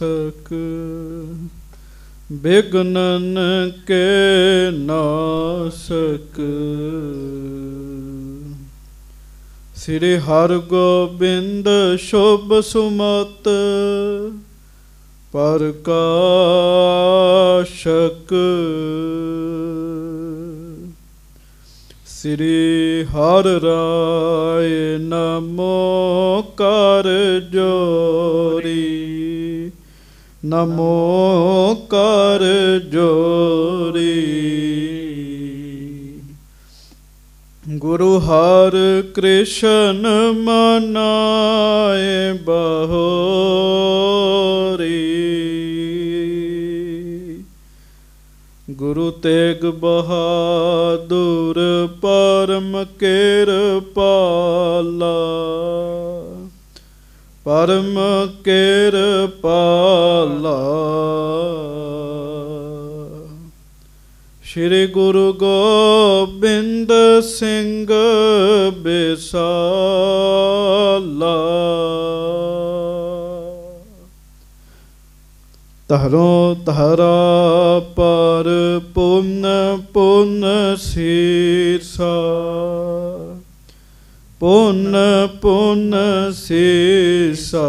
ਸਕ ਬਿਗਨਨ ਕੇ ਨਾਸਕ ਸ੍ਰੀ ਹਰ ਗੋਬਿੰਦ ਸ਼ੋਭ ਸੁਮਤ ਪਰਕਾਸ਼ਕ ਸ੍ਰੀ ਹਰ ਰਾਏ ਨਮੋ ਕਰ ਜੋਰੀ ਨਮੋ ਕਰ ਜੋਰੀ ਗੁਰੂ ਹਰ ਕ੍ਰਿਸ਼ਨ ਮਨਾਏ ਬਹੋਰੀ ਗੁਰੂ ਤੇਗ ਬਹਾਦੁਰ ਪਰਮ ਕਿਰਪਾਲਾ ਪਰਮ ਕਿਰਪਾਲਾ ਸ੍ਰੀ ਗੁਰੂ ਗੋਬਿੰਦ ਸਿੰਘ ਬਿਸਾਲਾ ਤਹਰੋ ਤਹਰਾ ਪਰ ਪੁੰਨ ਪੁੰਨ ਸੀਰਸਾ ਪੁੰਨ ਪੁੰਨ ਸੇਸਾ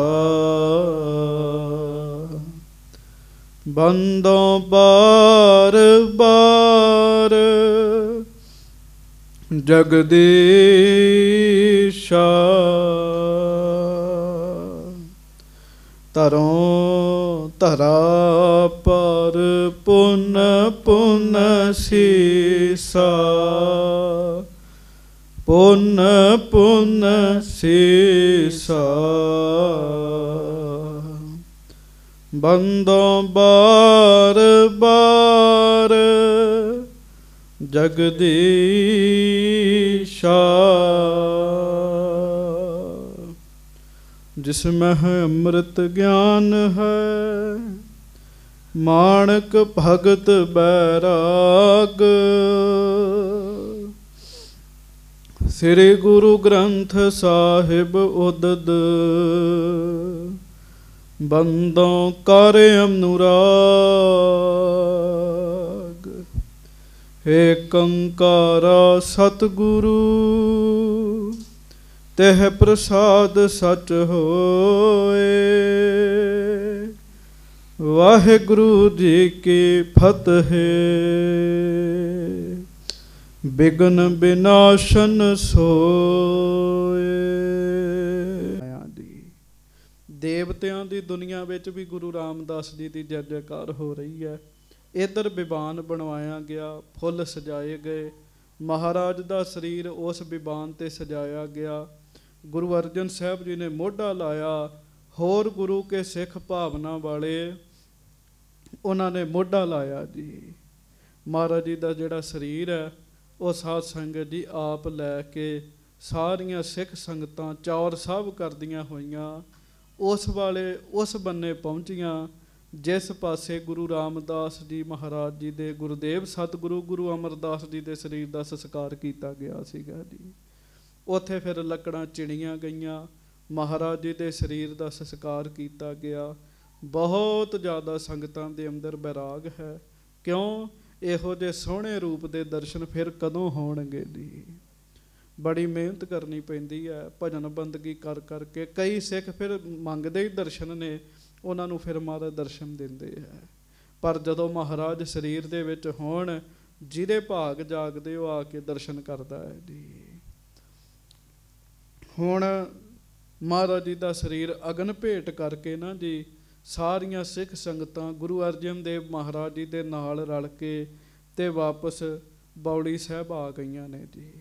ਬੰਦੋਂ ਬਾਰ ਬਾਰ ਜਗਦੀਸ਼ਾ ਤਰੋਂ ਤਰਾ ਪਰ ਪੁੰਨ ਪੁੰਨ ਸੇਸਾ ਪੁੰਨ ਪੁੰਨ ਸੀਸਾ ਬੰਦੋਂ ਬਾਰ ਬਾਰ ਜਗਦੀਸ਼ਾ ਜਿਸ ਮਹਿ ਅੰਮ੍ਰਿਤ ਗਿਆਨ ਹੈ ਮਾਨਕ ਭਗਤ ਬੈਰਾਗ ਸ੍ਰੀ ਗੁਰੂ ਗ੍ਰੰਥ ਸਾਹਿਬ ਉਦਦ ਬੰਦੋਂ ਕਰ ਅਨੁਰਾਗ ਏਕੰਕਾਰ ਸਤਗੁਰੂ ਤਹਿ ਪ੍ਰਸਾਦ ਸਚ ਹੋਏ ਵਾਹਿਗੁਰੂ ਜੀ ਕੀ ਫਤਿਹ ਬਿਗਨ ਬਿਨਾਸ਼ਨ ਸੋਏ ਦੇਵਤਿਆਂ ਦੀ ਦੁਨੀਆ ਵਿੱਚ ਵੀ ਗੁਰੂ ਰਾਮਦਾਸ ਜੀ ਦੀ ਜੈ ਜੈਕਾਰ ਹੋ ਰਹੀ ਹੈ ਇਧਰ ਵਿਵਾਨ ਬਣਵਾਇਆ ਗਿਆ ਫੁੱਲ ਸਜਾਏ ਗਏ ਮਹਾਰਾਜ ਦਾ ਸਰੀਰ ਉਸ ਵਿਵਾਨ ਤੇ ਸਜਾਇਆ ਗਿਆ ਗੁਰੂ ਅਰਜਨ ਸਾਹਿਬ ਜੀ ਨੇ ਮੋਢਾ ਲਾਇਆ ਹੋਰ ਗੁਰੂ ਕੇ ਸਿੱਖ ਭਾਵਨਾ ਵਾਲੇ ਉਹਨਾਂ ਨੇ ਮੋਢਾ ਲਾਇਆ ਜੀ ਮਹਾਰਾਜ ਜੀ ਦਾ ਜਿਹੜਾ ਸਰੀਰ ਹੈ ਉਹ ਸਾਧ ਸੰਗਤ ਦੀ ਆਪ ਲੈ ਕੇ ਸਾਰੀਆਂ ਸਿੱਖ ਸੰਗਤਾਂ ਚੌਰ ਸਾਹਿਬ ਕਰਦੀਆਂ ਹੋਈਆਂ ਉਸ ਵਾਲੇ ਉਸ ਬੰਨੇ ਪਹੁੰਚੀਆਂ ਜਿਸ ਪਾਸੇ ਗੁਰੂ ਰਾਮਦਾਸ ਜੀ ਮਹਾਰਾਜ ਜੀ ਦੇ ਗੁਰਦੇਵ ਸਤਿਗੁਰੂ ਗੁਰੂ ਅਮਰਦਾਸ ਜੀ ਦੇ ਸਰੀਰ ਦਾ ਸੰਸਕਾਰ ਕੀਤਾ ਗਿਆ ਸੀਗਾ ਜੀ ਉੱਥੇ ਫਿਰ ਲੱਕੜਾਂ ਚਿਣੀਆਂ ਗਈਆਂ ਮਹਾਰਾਜ ਜੀ ਦੇ ਸਰੀਰ ਦਾ ਸੰਸਕਾਰ ਕੀਤਾ ਗਿਆ ਬਹੁਤ ਜ਼ਿਆਦਾ ਸੰਗਤਾਂ ਦੇ ਅੰਦਰ ਬੈਰਾਗ ਹੈ ਕਿਉਂ ਇਹੋ ਜੇ ਸੋਹਣੇ ਰੂਪ ਦੇ ਦਰਸ਼ਨ ਫਿਰ ਕਦੋਂ ਹੋਣਗੇ ਜੀ ਬੜੀ ਮਿਹਨਤ ਕਰਨੀ ਪੈਂਦੀ ਹੈ ਭਜਨ ਬੰਦਗੀ ਕਰ ਕਰਕੇ ਕਈ ਸਿੱਖ ਫਿਰ ਮੰਗਦੇ ਹੀ ਦਰਸ਼ਨ ਨੇ ਉਹਨਾਂ ਨੂੰ ਫਿਰ ਮਹਾਰਾਜ ਦਰਸ਼ਨ ਦਿੰਦੇ ਆ ਪਰ ਜਦੋਂ ਮਹਾਰਾਜ ਸਰੀਰ ਦੇ ਵਿੱਚ ਹੋਣ ਜਿਹਦੇ ਭਾਗ ਜਾਗਦੇ ਉਹ ਆ ਕੇ ਦਰਸ਼ਨ ਕਰਦਾ ਹੈ ਜੀ ਹੁਣ ਮਹਾਰਾਜ ਜੀ ਦਾ ਸਰੀਰ ਅਗਨ ਭੇਟ ਕਰਕੇ ਨਾ ਜੀ ਸਾਰੀਆਂ ਸਿੱਖ ਸੰਗਤਾਂ ਗੁਰੂ ਅਰਜਨ ਦੇਵ ਮਹਾਰਾਜ ਜੀ ਦੇ ਨਾਲ ਰਲ ਕੇ ਤੇ ਵਾਪਸ ਬੌੜੀ ਸਾਹਿਬ ਆ ਗਈਆਂ ਨੇ ਜੀ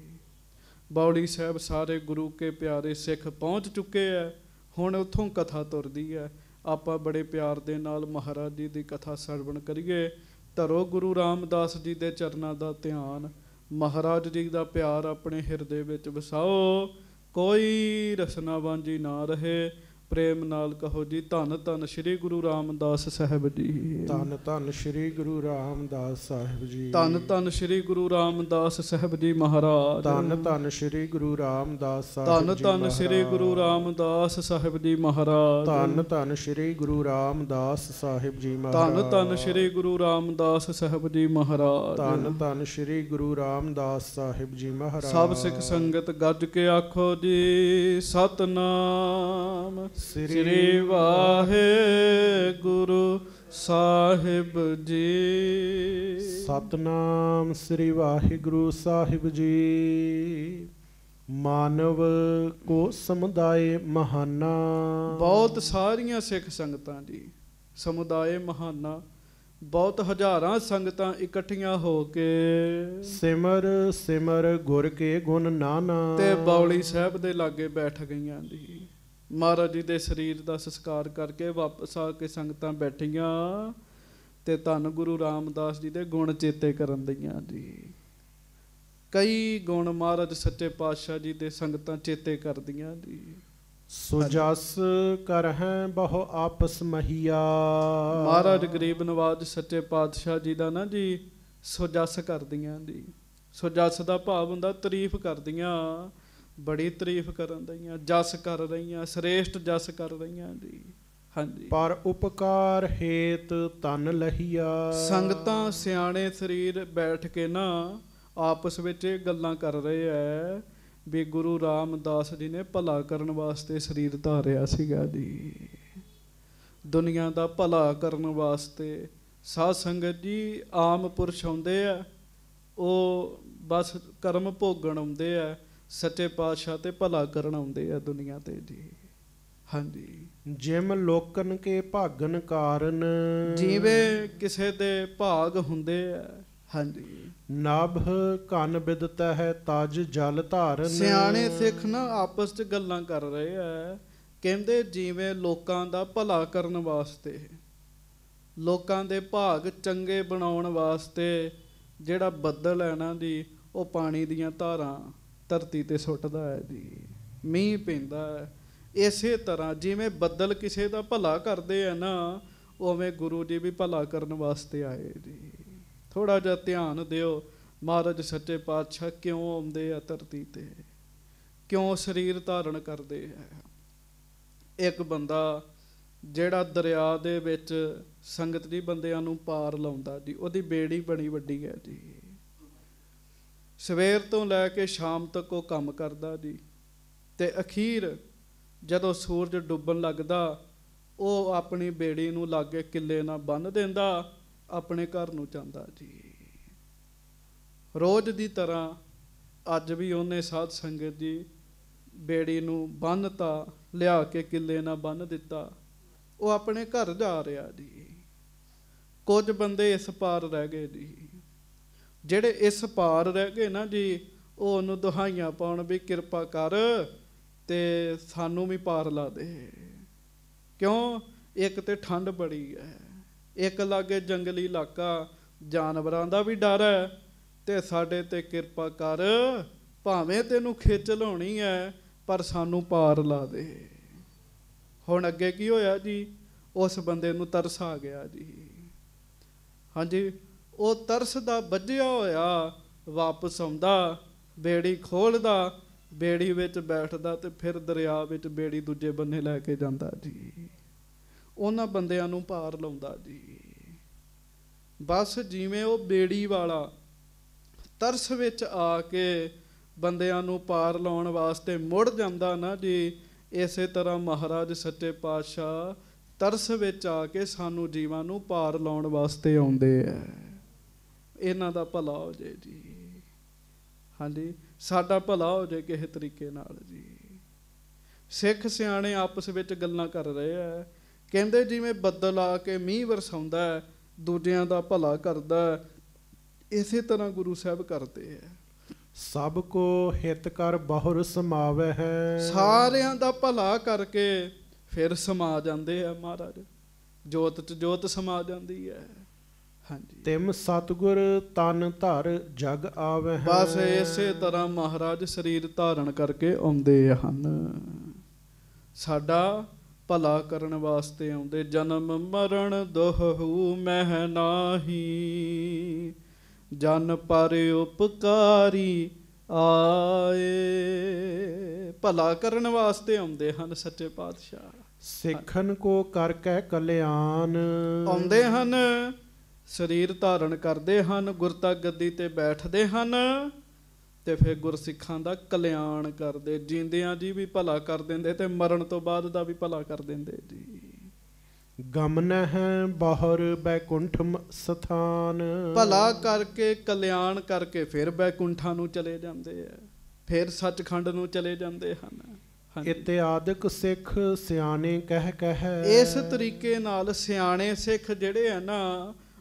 ਬੌੜੀ ਸਾਹਿਬ ਸਾਰੇ ਗੁਰੂ ਕੇ ਪਿਆਰੇ ਸਿੱਖ ਪਹੁੰਚ ਚੁੱਕੇ ਐ ਹੁਣ ਉੱਥੋਂ ਕਥਾ ਤੁਰਦੀ ਐ ਆਪਾਂ ਬੜੇ ਪਿਆਰ ਦੇ ਨਾਲ ਮਹਾਰਾਜ ਜੀ ਦੀ ਕਥਾ ਸਰਵਣ ਕਰੀਏ ਧਰੋ ਗੁਰੂ ਰਾਮਦਾਸ ਜੀ ਦੇ ਚਰਨਾਂ ਦਾ ਧਿਆਨ ਮਹਾਰਾਜ ਜੀ ਦਾ ਪਿਆਰ ਆਪਣੇ ਹਿਰਦੇ ਵਿੱਚ ਵਸਾਓ ਕੋਈ ਰਸਨਾ ਵਾਂਝੀ ਨਾ ਰਹੇ ਪ੍ਰੇਮ ਨਾਲ ਕਹੋ ਜੀ ਧੰਨ ਧੰਨ ਸ੍ਰੀ ਗੁਰੂ ਰਾਮਦਾਸ ਸਾਹਿਬ ਜੀ ਧੰਨ ਧੰਨ ਸ੍ਰੀ ਗੁਰੂ ਰਾਮਦਾਸ ਸਾਹਿਬ ਜੀ ਧੰਨ ਧੰਨ ਸ੍ਰੀ ਗੁਰੂ ਰਾਮਦਾਸ ਸਾਹਿਬ ਜੀ ਮਹਾਰਾਜ ਧੰਨ ਧੰਨ ਸ੍ਰੀ ਗੁਰੂ ਰਾਮਦਾਸ ਸਾਹਿਬ ਜੀ ਧੰਨ ਧੰਨ ਸ੍ਰੀ ਗੁਰੂ ਰਾਮਦਾਸ ਸਾਹਿਬ ਜੀ ਮਹਾਰਾਜ ਧੰਨ ਧੰਨ ਸ੍ਰੀ ਗੁਰੂ ਰਾਮਦਾਸ ਸਾਹਿਬ ਜੀ ਮਹਾਰਾਜ ਧੰਨ ਧੰਨ ਸ੍ਰੀ ਗੁਰੂ ਰਾਮਦਾਸ ਸਾਹਿਬ ਜੀ ਮਹਾਰਾਜ ਧੰਨ ਧੰਨ ਸ੍ਰੀ ਗੁਰੂ ਰਾਮਦਾਸ ਸਾਹਿਬ ਜੀ ਮਹਾਰਾਜ ਸਭ ਸਿੱਖ ਸੰਗਤ ਗੱਜ ਕੇ ਆਖੋ ਜੀ ਸਤਨਾਮ ਸ੍ਰੀ ਵਾਹਿਗੁਰੂ ਸਾਹਿਬ ਜੀ ਸਤਨਾਮ ਸ੍ਰੀ ਵਾਹਿਗੁਰੂ ਸਾਹਿਬ ਜੀ ਮਾਨਵ ਕੋ ਸਮੁਦਾਇ ਮਹਾਨਾ ਬਹੁਤ ਸਾਰੀਆਂ ਸਿੱਖ ਸੰਗਤਾਂ ਜੀ ਸਮੁਦਾਇ ਮਹਾਨਾ ਬਹੁਤ ਹਜ਼ਾਰਾਂ ਸੰਗਤਾਂ ਇਕੱਠੀਆਂ ਹੋ ਕੇ ਸਿਮਰ ਸਿਮਰ ਗੁਰ ਕੇ ਗੁਣ ਨਾਨਾ ਤੇ ਬੌਲੀ ਸਾਹਿਬ ਦੇ ਲਾਗੇ ਬੈਠ ਗਈਆਂ ਜੀ ਮਹਾਰਾਜ ਜੀ ਦੇ ਸਰੀਰ ਦਾ ਸੰਸਕਾਰ ਕਰਕੇ ਵਾਪਸ ਆ ਕੇ ਸੰਗਤਾਂ ਬੈਠੀਆਂ ਤੇ ਧੰਨ ਗੁਰੂ ਰਾਮਦਾਸ ਜੀ ਦੇ ਗੁਣ ਚੇਤੇ ਕਰਨ ਦਈਆਂ ਜੀ ਕਈ ਗੁਣ ਮਹਾਰਾਜ ਸੱਚੇ ਪਾਤਸ਼ਾਹ ਜੀ ਦੇ ਸੰਗਤਾਂ ਚੇਤੇ ਕਰਦੀਆਂ ਜੀ ਸੁਜਸ ਕਰਹਿ ਬਹੁ ਆਪਸ ਮਹੀਆ ਮਹਾਰਾਜ ਗਰੀਬ ਨਵਾਜ ਸੱਚੇ ਪਾਤਸ਼ਾਹ ਜੀ ਦਾ ਨਾ ਜੀ ਸੁਜਸ ਕਰਦੀਆਂ ਜੀ ਸੁਜਸ ਦਾ ਭਾਵ ਹੁੰਦਾ ਤਾਰੀਫ ਕਰਦੀਆਂ ਬੜੀ ਤਾਰੀਫ ਕਰਨ ਦਈਆਂ ਜਸ ਕਰ ਰਹੀਆਂ ਸ੍ਰੇਸ਼ਟ ਜਸ ਕਰ ਰਹੀਆਂ ਜੀ ਹਾਂਜੀ ਪਰ ਉਪਕਾਰ ਹੇਤ ਤਨ ਲਹੀਆ ਸੰਗਤਾਂ ਸਿਆਣੇ ਸਰੀਰ ਬੈਠ ਕੇ ਨਾ ਆਪਸ ਵਿੱਚ ਇਹ ਗੱਲਾਂ ਕਰ ਰਹੇ ਐ ਵੀ ਗੁਰੂ ਰਾਮਦਾਸ ਜੀ ਨੇ ਭਲਾ ਕਰਨ ਵਾਸਤੇ ਸਰੀਰ ਧਾਰਿਆ ਸੀਗਾ ਜੀ ਦੁਨੀਆ ਦਾ ਭਲਾ ਕਰਨ ਵਾਸਤੇ ਸਾਧ ਸੰਗਤ ਜੀ ਆਮ ਪੁਰਸ਼ ਹੁੰਦੇ ਆ ਉਹ ਬਸ ਕਰਮ ਭੋਗਣ ਆਉਂਦੇ ਆ ਸੱਚੇ ਪਾਤਸ਼ਾਹ ਤੇ ਭਲਾ ਕਰਨ ਆਉਂਦੇ ਆ ਦੁਨੀਆ ਤੇ ਜੀ ਹਾਂਜੀ ਜਿਮ ਲੋਕਨ ਕੇ ਭਾਗਨ ਕਾਰਨ ਜਿਵੇਂ ਕਿਸੇ ਦੇ ਭਾਗ ਹੁੰਦੇ ਆ ਹਾਂਜੀ ਨਾਭ ਕੰਨ ਵਿਦਤਾ ਹੈ ਤਜ ਜਲ ਧਾਰਨ ਸਿਆਣੇ ਸਿੱਖ ਨਾ ਆਪਸ ਚ ਗੱਲਾਂ ਕਰ ਰਹੇ ਆ ਕਹਿੰਦੇ ਜਿਵੇਂ ਲੋਕਾਂ ਦਾ ਭਲਾ ਕਰਨ ਵਾਸਤੇ ਲੋਕਾਂ ਦੇ ਭਾਗ ਚੰਗੇ ਬਣਾਉਣ ਵਾਸਤੇ ਜਿਹੜਾ ਬੱਦਲ ਹੈ ਨਾ ਦੀ ਉਹ ਪਾਣੀ ਦੀਆਂ ਧਾਰਾਂ ਧਰਤੀ ਤੇ ਸੁੱਟਦਾ ਹੈ ਜੀ ਮੀਂਹ ਪੈਂਦਾ ਹੈ ਇਸੇ ਤਰ੍ਹਾਂ ਜਿਵੇਂ ਬੱਦਲ ਕਿਸੇ ਦਾ ਭਲਾ ਕਰਦੇ ਆ ਨਾ ਉਵੇਂ ਗੁਰੂ ਜੀ ਵੀ ਭਲਾ ਕਰਨ ਵਾਸਤੇ ਆਏ ਜੀ ਥੋੜਾ ਜਿਹਾ ਧਿਆਨ ਦਿਓ ਮਹਾਰਾਜ ਸੱਚੇ ਪਾਤਸ਼ਾਹ ਕਿਉਂ ਆਉਂਦੇ ਆ ਧਰਤੀ ਤੇ ਕਿਉਂ ਸਰੀਰ ਧਾਰਨ ਕਰਦੇ ਆ ਇੱਕ ਬੰਦਾ ਜਿਹੜਾ ਦਰਿਆ ਦੇ ਵਿੱਚ ਸੰਗਤ ਦੀ ਬੰਦਿਆਂ ਨੂੰ ਪਾਰ ਲਾਉਂਦਾ ਜੀ ਉਹਦੀ ਬੇੜੀ ਬਣੀ ਵੱਡੀ ਹੈ ਜੀ ਸਵੇਰ ਤੋਂ ਲੈ ਕੇ ਸ਼ਾਮ ਤੱਕ ਉਹ ਕੰਮ ਕਰਦਾ ਜੀ ਤੇ ਅਖੀਰ ਜਦੋਂ ਸੂਰਜ ਡੁੱਬਣ ਲੱਗਦਾ ਉਹ ਆਪਣੀ ਬੇੜੀ ਨੂੰ ਲਾਗੇ ਕਿੱਲੇ ਨਾਲ ਬੰਨ ਦਿੰਦਾ ਆਪਣੇ ਘਰ ਨੂੰ ਜਾਂਦਾ ਜੀ ਰੋਜ਼ ਦੀ ਤਰ੍ਹਾਂ ਅੱਜ ਵੀ ਉਹਨੇ ਸਾਧ ਸੰਗਤ ਦੀ ਬੇੜੀ ਨੂੰ ਬੰਨਤਾ ਲਿਆ ਕੇ ਕਿੱਲੇ ਨਾਲ ਬੰਨ ਦਿੱਤਾ ਉਹ ਆਪਣੇ ਘਰ ਜਾ ਰਿਹਾ ਜੀ ਕੁਝ ਬੰਦੇ ਇਸ ਪਾਰ ਰਹਿ ਗਏ ਜੀ ਜਿਹੜੇ ਇਸ ਪਾਰ ਰਹਿ ਗਏ ਨਾ ਜੀ ਉਹ ਉਹਨੂੰ ਦੁਹਾਈਆਂ ਪਾਉਣ ਵੀ ਕਿਰਪਾ ਕਰ ਤੇ ਸਾਨੂੰ ਵੀ ਪਾਰ ਲਾ ਦੇ ਕਿਉਂ ਇੱਕ ਤੇ ਠੰਡ ਬੜੀ ਹੈ ਇੱਕ ਲਾਗੇ ਜੰਗਲੀ ਇਲਾਕਾ ਜਾਨਵਰਾਂ ਦਾ ਵੀ ਡਰ ਹੈ ਤੇ ਸਾਡੇ ਤੇ ਕਿਰਪਾ ਕਰ ਭਾਵੇਂ ਤੈਨੂੰ ਖੇਚ ਲਾਉਣੀ ਹੈ ਪਰ ਸਾਨੂੰ ਪਾਰ ਲਾ ਦੇ ਹੁਣ ਅੱਗੇ ਕੀ ਹੋਇਆ ਜੀ ਉਸ ਬੰਦੇ ਨੂੰ ਤਰਸ ਆ ਗਿਆ ਜੀ ਹਾਂਜੀ ਉਹ ਤਰਸ ਦਾ ਵੱਜਿਆ ਹੋਇਆ ਵਾਪਸ ਆਉਂਦਾ ਬੇੜੀ ਖੋਲਦਾ ਬੇੜੀ ਵਿੱਚ ਬੈਠਦਾ ਤੇ ਫਿਰ ਦਰਿਆ ਵਿੱਚ ਬੇੜੀ ਦੂਜੇ ਬੰਨੇ ਲੈ ਕੇ ਜਾਂਦਾ ਜੀ ਉਹਨਾਂ ਬੰਦਿਆਂ ਨੂੰ ਪਾਰ ਲਾਉਂਦਾ ਜੀ ਬਸ ਜਿਵੇਂ ਉਹ ਬੇੜੀ ਵਾਲਾ ਤਰਸ ਵਿੱਚ ਆ ਕੇ ਬੰਦਿਆਂ ਨੂੰ ਪਾਰ ਲਾਉਣ ਵਾਸਤੇ ਮੁੜ ਜਾਂਦਾ ਨਾ ਜੀ ਇਸੇ ਤਰ੍ਹਾਂ ਮਹਾਰਾਜ ਸੱਚੇ ਪਾਤਸ਼ਾਹ ਤਰਸ ਵਿੱਚ ਆ ਕੇ ਸਾਨੂੰ ਜੀਵਾਂ ਨੂੰ ਪਾਰ ਲਾਉਣ ਵਾਸਤੇ ਆਉਂਦੇ ਐ ਇਹਨਾਂ ਦਾ ਭਲਾ ਹੋ ਜੇ ਜੀ ਹਾਂਜੀ ਸਾਡਾ ਭਲਾ ਹੋ ਜੇ ਕਿਸੇ ਤਰੀਕੇ ਨਾਲ ਜੀ ਸਿੱਖ ਸਿਆਣੇ ਆਪਸ ਵਿੱਚ ਗੱਲਾਂ ਕਰ ਰਹੇ ਆ ਕਹਿੰਦੇ ਜਿਵੇਂ ਬੱਦਲ ਆ ਕੇ ਮੀਂਹ ਵਰਸਾਉਂਦਾ ਹੈ ਦੂਜਿਆਂ ਦਾ ਭਲਾ ਕਰਦਾ ਇਸੇ ਤਰ੍ਹਾਂ ਗੁਰੂ ਸਾਹਿਬ ਕਰਦੇ ਆ ਸਭ ਕੋ ਹਿਤ ਕਰ ਬਹੁਰ ਸਮਾਵੇ ਹੈ ਸਾਰਿਆਂ ਦਾ ਭਲਾ ਕਰਕੇ ਫਿਰ ਸਮਾ ਜਾਂਦੇ ਆ ਮਹਾਰਾਜ ਜੋਤ ਚ ਜੋਤ ਸਮਾ ਜਾਂਦੀ ਹੈ ਹਾਂਜੀ ਤਿਮ ਸਤਗੁਰ ਤਨ ਧਰ ਜਗ ਆਵੇ ਬਸ ਇਸੇ ਤਰ੍ਹਾਂ ਮਹਾਰਾਜ ਸਰੀਰ ਧਾਰਨ ਕਰਕੇ ਆਉਂਦੇ ਹਨ ਸਾਡਾ ਭਲਾ ਕਰਨ ਵਾਸਤੇ ਆਉਂਦੇ ਜਨਮ ਮਰਨ ਦੋਹੂ ਮਹਿ ਨਾਹੀ ਜਨ ਪਰ ਉਪਕਾਰੀ ਆਏ ਭਲਾ ਕਰਨ ਵਾਸਤੇ ਆਉਂਦੇ ਹਨ ਸੱਚੇ ਪਾਤਸ਼ਾਹ ਸਿੱਖਣ ਕੋ ਕਰ ਕੈ ਕਲਿਆਣ ਆਉਂਦੇ ਹਨ ਸਰੀਰ ਧਾਰਨ ਕਰਦੇ ਹਨ ਗੁਰਤਾ ਗੱਦੀ ਤੇ ਬੈਠਦੇ ਹਨ ਤੇ ਫਿਰ ਗੁਰਸਿੱਖਾਂ ਦਾ ਕਲਿਆਣ ਕਰਦੇ ਜਿੰਦਿਆਂ ਜੀ ਵੀ ਭਲਾ ਕਰ ਦਿੰਦੇ ਤੇ ਮਰਨ ਤੋਂ ਬਾਅਦ ਦਾ ਵੀ ਭਲਾ ਕਰ ਦਿੰਦੇ ਜੀ ਗਮਨਹਿ ਬਾਹਰ ਬੈਕੁੰਠ ਸਥਾਨ ਭਲਾ ਕਰਕੇ ਕਲਿਆਣ ਕਰਕੇ ਫਿਰ ਬੈਕੁੰਠਾਂ ਨੂੰ ਚਲੇ ਜਾਂਦੇ ਆ ਫਿਰ ਸੱਚਖੰਡ ਨੂੰ ਚਲੇ ਜਾਂਦੇ ਹਨ ਇਤਿਆਦਿਕ ਸਿੱਖ ਸਿਆਣੇ ਕਹਿ ਕਹਿ ਇਸ ਤਰੀਕੇ ਨਾਲ ਸਿਆਣੇ ਸਿੱਖ ਜਿਹੜੇ ਆ ਨਾ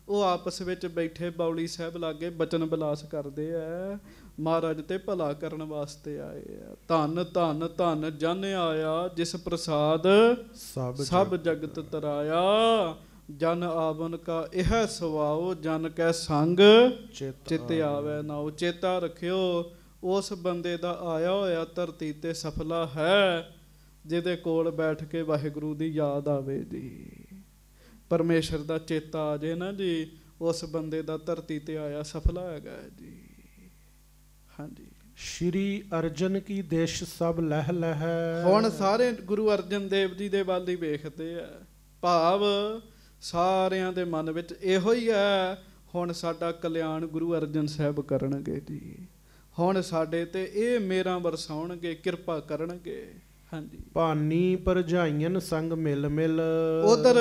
ਉਹ ਆਪਸ ਵਿੱਚ ਬੈਠੇ ਬੌਲੀ ਸਾਹਿਬ ਲਾਗੇ ਬਚਨ ਬਲਾਸ ਕਰਦੇ ਐ ਮਹਾਰਾਜ ਤੇ ਭਲਾ ਕਰਨ ਵਾਸਤੇ ਆਏ ਆ ਧੰਨ ਧੰਨ ਧੰਨ ਜਨ ਆਇਆ ਜਿਸ ਪ੍ਰਸਾਦ ਸਭ ਜਗਤ ਤਰਾਇਆ ਜਨ ਆਵਨ ਕਾ ਇਹ ਸਵਾਉ ਜਨ ਕੈ ਸੰਗ ਚਿਤ ਆਵੇ ਨਾ ਉਹ ਚੇਤਾ ਰਖਿਓ ਉਸ ਬੰਦੇ ਦਾ ਆਇਆ ਹੋਇਆ ਧਰਤੀ ਤੇ ਸਫਲਾ ਹੈ ਜਿਹਦੇ ਕੋਲ ਬੈਠ ਕੇ ਵਾਹਿਗੁਰੂ ਦੀ ਯਾਦ ਆਵੇ ਜੀ ਪਰਮੇਸ਼ਰ ਦਾ ਚੇਤਾ ਆ ਜੇ ਨਾ ਜੀ ਉਸ ਬੰਦੇ ਦਾ ਧਰਤੀ ਤੇ ਆਇਆ ਸਫਲਾ ਹੈਗਾ ਜੀ ਹਾਂਜੀ ਸ਼੍ਰੀ ਅਰਜਨ ਕੀ ਦੇਸ਼ ਸਭ ਲਹਿ ਲਹਿ ਹੁਣ ਸਾਰੇ ਗੁਰੂ ਅਰਜਨ ਦੇਵ ਜੀ ਦੇ ਵੱਲ ਹੀ ਵੇਖਦੇ ਆ ਭਾਵ ਸਾਰਿਆਂ ਦੇ ਮਨ ਵਿੱਚ ਇਹੋ ਹੀ ਹੈ ਹੁਣ ਸਾਡਾ ਕਲਿਆਣ ਗੁਰੂ ਅਰਜਨ ਸਾਹਿਬ ਕਰਨਗੇ ਜੀ ਹੁਣ ਸਾਡੇ ਤੇ ਇਹ ਮੇਰਾ ਵਰਸਾਉਣਗੇ ਕਿਰਪਾ ਕਰਨਗੇ ਹਾਂਜੀ ਭਾਨੀ ਪਰਜਾਈਆਂ ਸੰਗ ਮਿਲ ਮਿਲ ਉਧਰ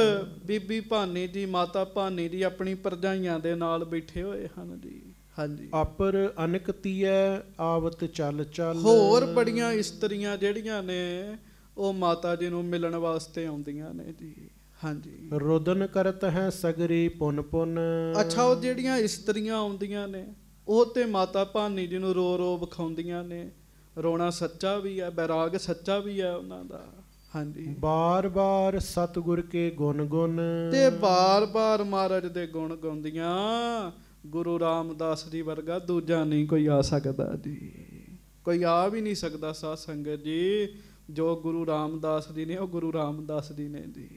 ਬੀਬੀ ਭਾਨੀ ਦੀ ਮਾਤਾ ਭਾਨੀ ਦੀ ਆਪਣੀ ਪਰਜਾਈਆਂ ਦੇ ਨਾਲ ਬੈਠੇ ਹੋਏ ਹਨ ਜੀ ਹਾਂਜੀ ਆਪਰ ਅਨਕਤੀਐ ਆਵਤ ਚੱਲ ਚੱਲ ਹੋਰ ਬੜੀਆਂ ਇਸਤਰੀਆਂ ਜਿਹੜੀਆਂ ਨੇ ਉਹ ਮਾਤਾ ਜੀ ਨੂੰ ਮਿਲਣ ਵਾਸਤੇ ਆਉਂਦੀਆਂ ਨੇ ਜੀ ਹਾਂਜੀ ਰੋਦਨ ਕਰਤ ਹੈ ਸਗਰੀ ਪੁਨ ਪੁਨ ਅੱਛਾ ਉਹ ਜਿਹੜੀਆਂ ਇਸਤਰੀਆਂ ਆਉਂਦੀਆਂ ਨੇ ਉਹ ਤੇ ਮਾਤਾ ਭਾਨੀ ਜੀ ਨੂੰ ਰੋ ਰੋ ਵਿਖਾਉਂਦੀਆਂ ਨੇ ਰੋਣਾ ਸੱਚਾ ਵੀ ਹੈ ਬੈਰਾਗ ਸੱਚਾ ਵੀ ਹੈ ਉਹਨਾਂ ਦਾ ਹਾਂਜੀ ਬਾਰ-ਬਾਰ ਸਤਗੁਰ ਕੇ ਗੁਣ-ਗੁਣ ਤੇ ਬਾਰ-ਬਾਰ ਮਹਾਰਾਜ ਦੇ ਗੁਣ ਗਾਉਂਦੀਆਂ ਗੁਰੂ ਰਾਮਦਾਸ ਜੀ ਵਰਗਾ ਦੂਜਾ ਨਹੀਂ ਕੋਈ ਆ ਸਕਦਾ ਜੀ ਕੋਈ ਆ ਵੀ ਨਹੀਂ ਸਕਦਾ ਸਾਧ ਸੰਗਤ ਜੀ ਜੋ ਗੁਰੂ ਰਾਮਦਾਸ ਜੀ ਨੇ ਉਹ ਗੁਰੂ ਰਾਮਦਾਸ ਜੀ ਨੇ ਜੀ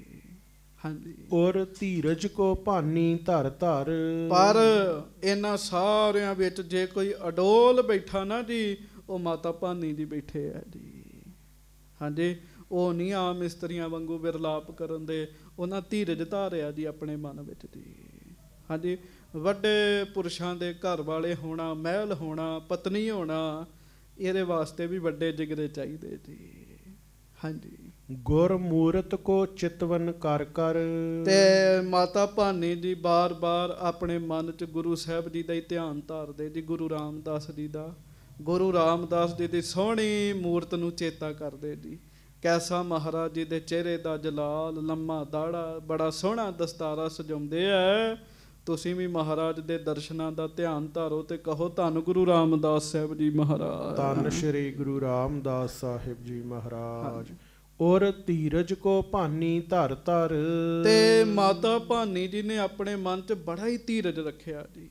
ਹਾਂਜੀ ਔਰ ਧੀਰਜ ਕੋ ਭਾਨੀ ਧਰ ਧਰ ਪਰ ਇਹਨਾਂ ਸਾਰਿਆਂ ਵਿੱਚ ਜੇ ਕੋਈ ਅਡੋਲ ਬੈਠਾ ਨਾ ਜੀ ਉਹ ਮਾਤਾ ਭਾਨੀ ਦੀ ਬੈਠੇ ਆ ਜੀ ਹਾਂਜੀ ਉਹ ਨਹੀਂ ਆਮ ਇਸਤਰੀਆਂ ਵਾਂਗੂ ਵਿਰਲਾਪ ਕਰਨ ਦੇ ਉਹਨਾਂ ਧੀਰਜ ਧਾਰਿਆ ਜੀ ਆਪਣੇ ਮਨ ਵਿੱਚ ਜੀ ਹਾਂਜੀ ਵੱਡੇ ਪੁਰਸ਼ਾਂ ਦੇ ਘਰ ਵਾਲੇ ਹੋਣਾ ਮਹਿਲ ਹੋਣਾ ਪਤਨੀ ਹੋਣਾ ਇਹਦੇ ਵਾਸਤੇ ਵੀ ਵੱਡੇ ਜਿਗਰੇ ਚਾਹੀਦੇ ਜੀ ਹਾਂਜੀ ਗੁਰਮੂਰਤ ਕੋ ਚਿਤਵਨ ਕਰ ਕਰ ਤੇ ਮਾਤਾ ਭਾਨੀ ਜੀ ਬਾਰ-ਬਾਰ ਆਪਣੇ ਮਨ 'ਚ ਗੁਰੂ ਸਾਹਿਬ ਜੀ ਦਾ ਹੀ ਧਿਆਨ ਧਾਰਦੇ ਜੀ ਗੁਰੂ ਰਾਮਦਾਸ ਜੀ ਦਾ ਗੁਰੂ ਰਾਮਦਾਸ ਜੀ ਦੀ ਸੋਹਣੀ ਮੂਰਤ ਨੂੰ ਚੇਤਾ ਕਰਦੇ ਜੀ ਕੈਸਾ ਮਹਾਰਾਜ ਜੀ ਦੇ ਚਿਹਰੇ ਦਾ ਜਲਾਲ ਲੰਮਾ ਦਾੜਾ ਬੜਾ ਸੋਹਣਾ ਦਸਤਾਰਾ ਸਜਾਉਂਦੇ ਐ ਤੁਸੀਂ ਵੀ ਮਹਾਰਾਜ ਦੇ ਦਰਸ਼ਨਾਂ ਦਾ ਧਿਆਨ ਧਾਰੋ ਤੇ ਕਹੋ ਧੰਨ ਗੁਰੂ ਰਾਮਦਾਸ ਸਾਹਿਬ ਜੀ ਮਹਾਰਾਜ ਧੰਨ ਸ਼੍ਰੀ ਗੁਰੂ ਰਾਮਦਾਸ ਸਾਹਿਬ ਜੀ ਮਹਾਰਾਜ ਔਰ ਧੀਰਜ ਕੋ ਭਾਨੀ ਧਰ ਧਰ ਤੇ ਮਾਤਾ ਭਾਨੀ ਜੀ ਨੇ ਆਪਣੇ ਮਨ 'ਚ ਬੜਾ ਹੀ ਧੀਰਜ ਰੱਖਿਆ ਜੀ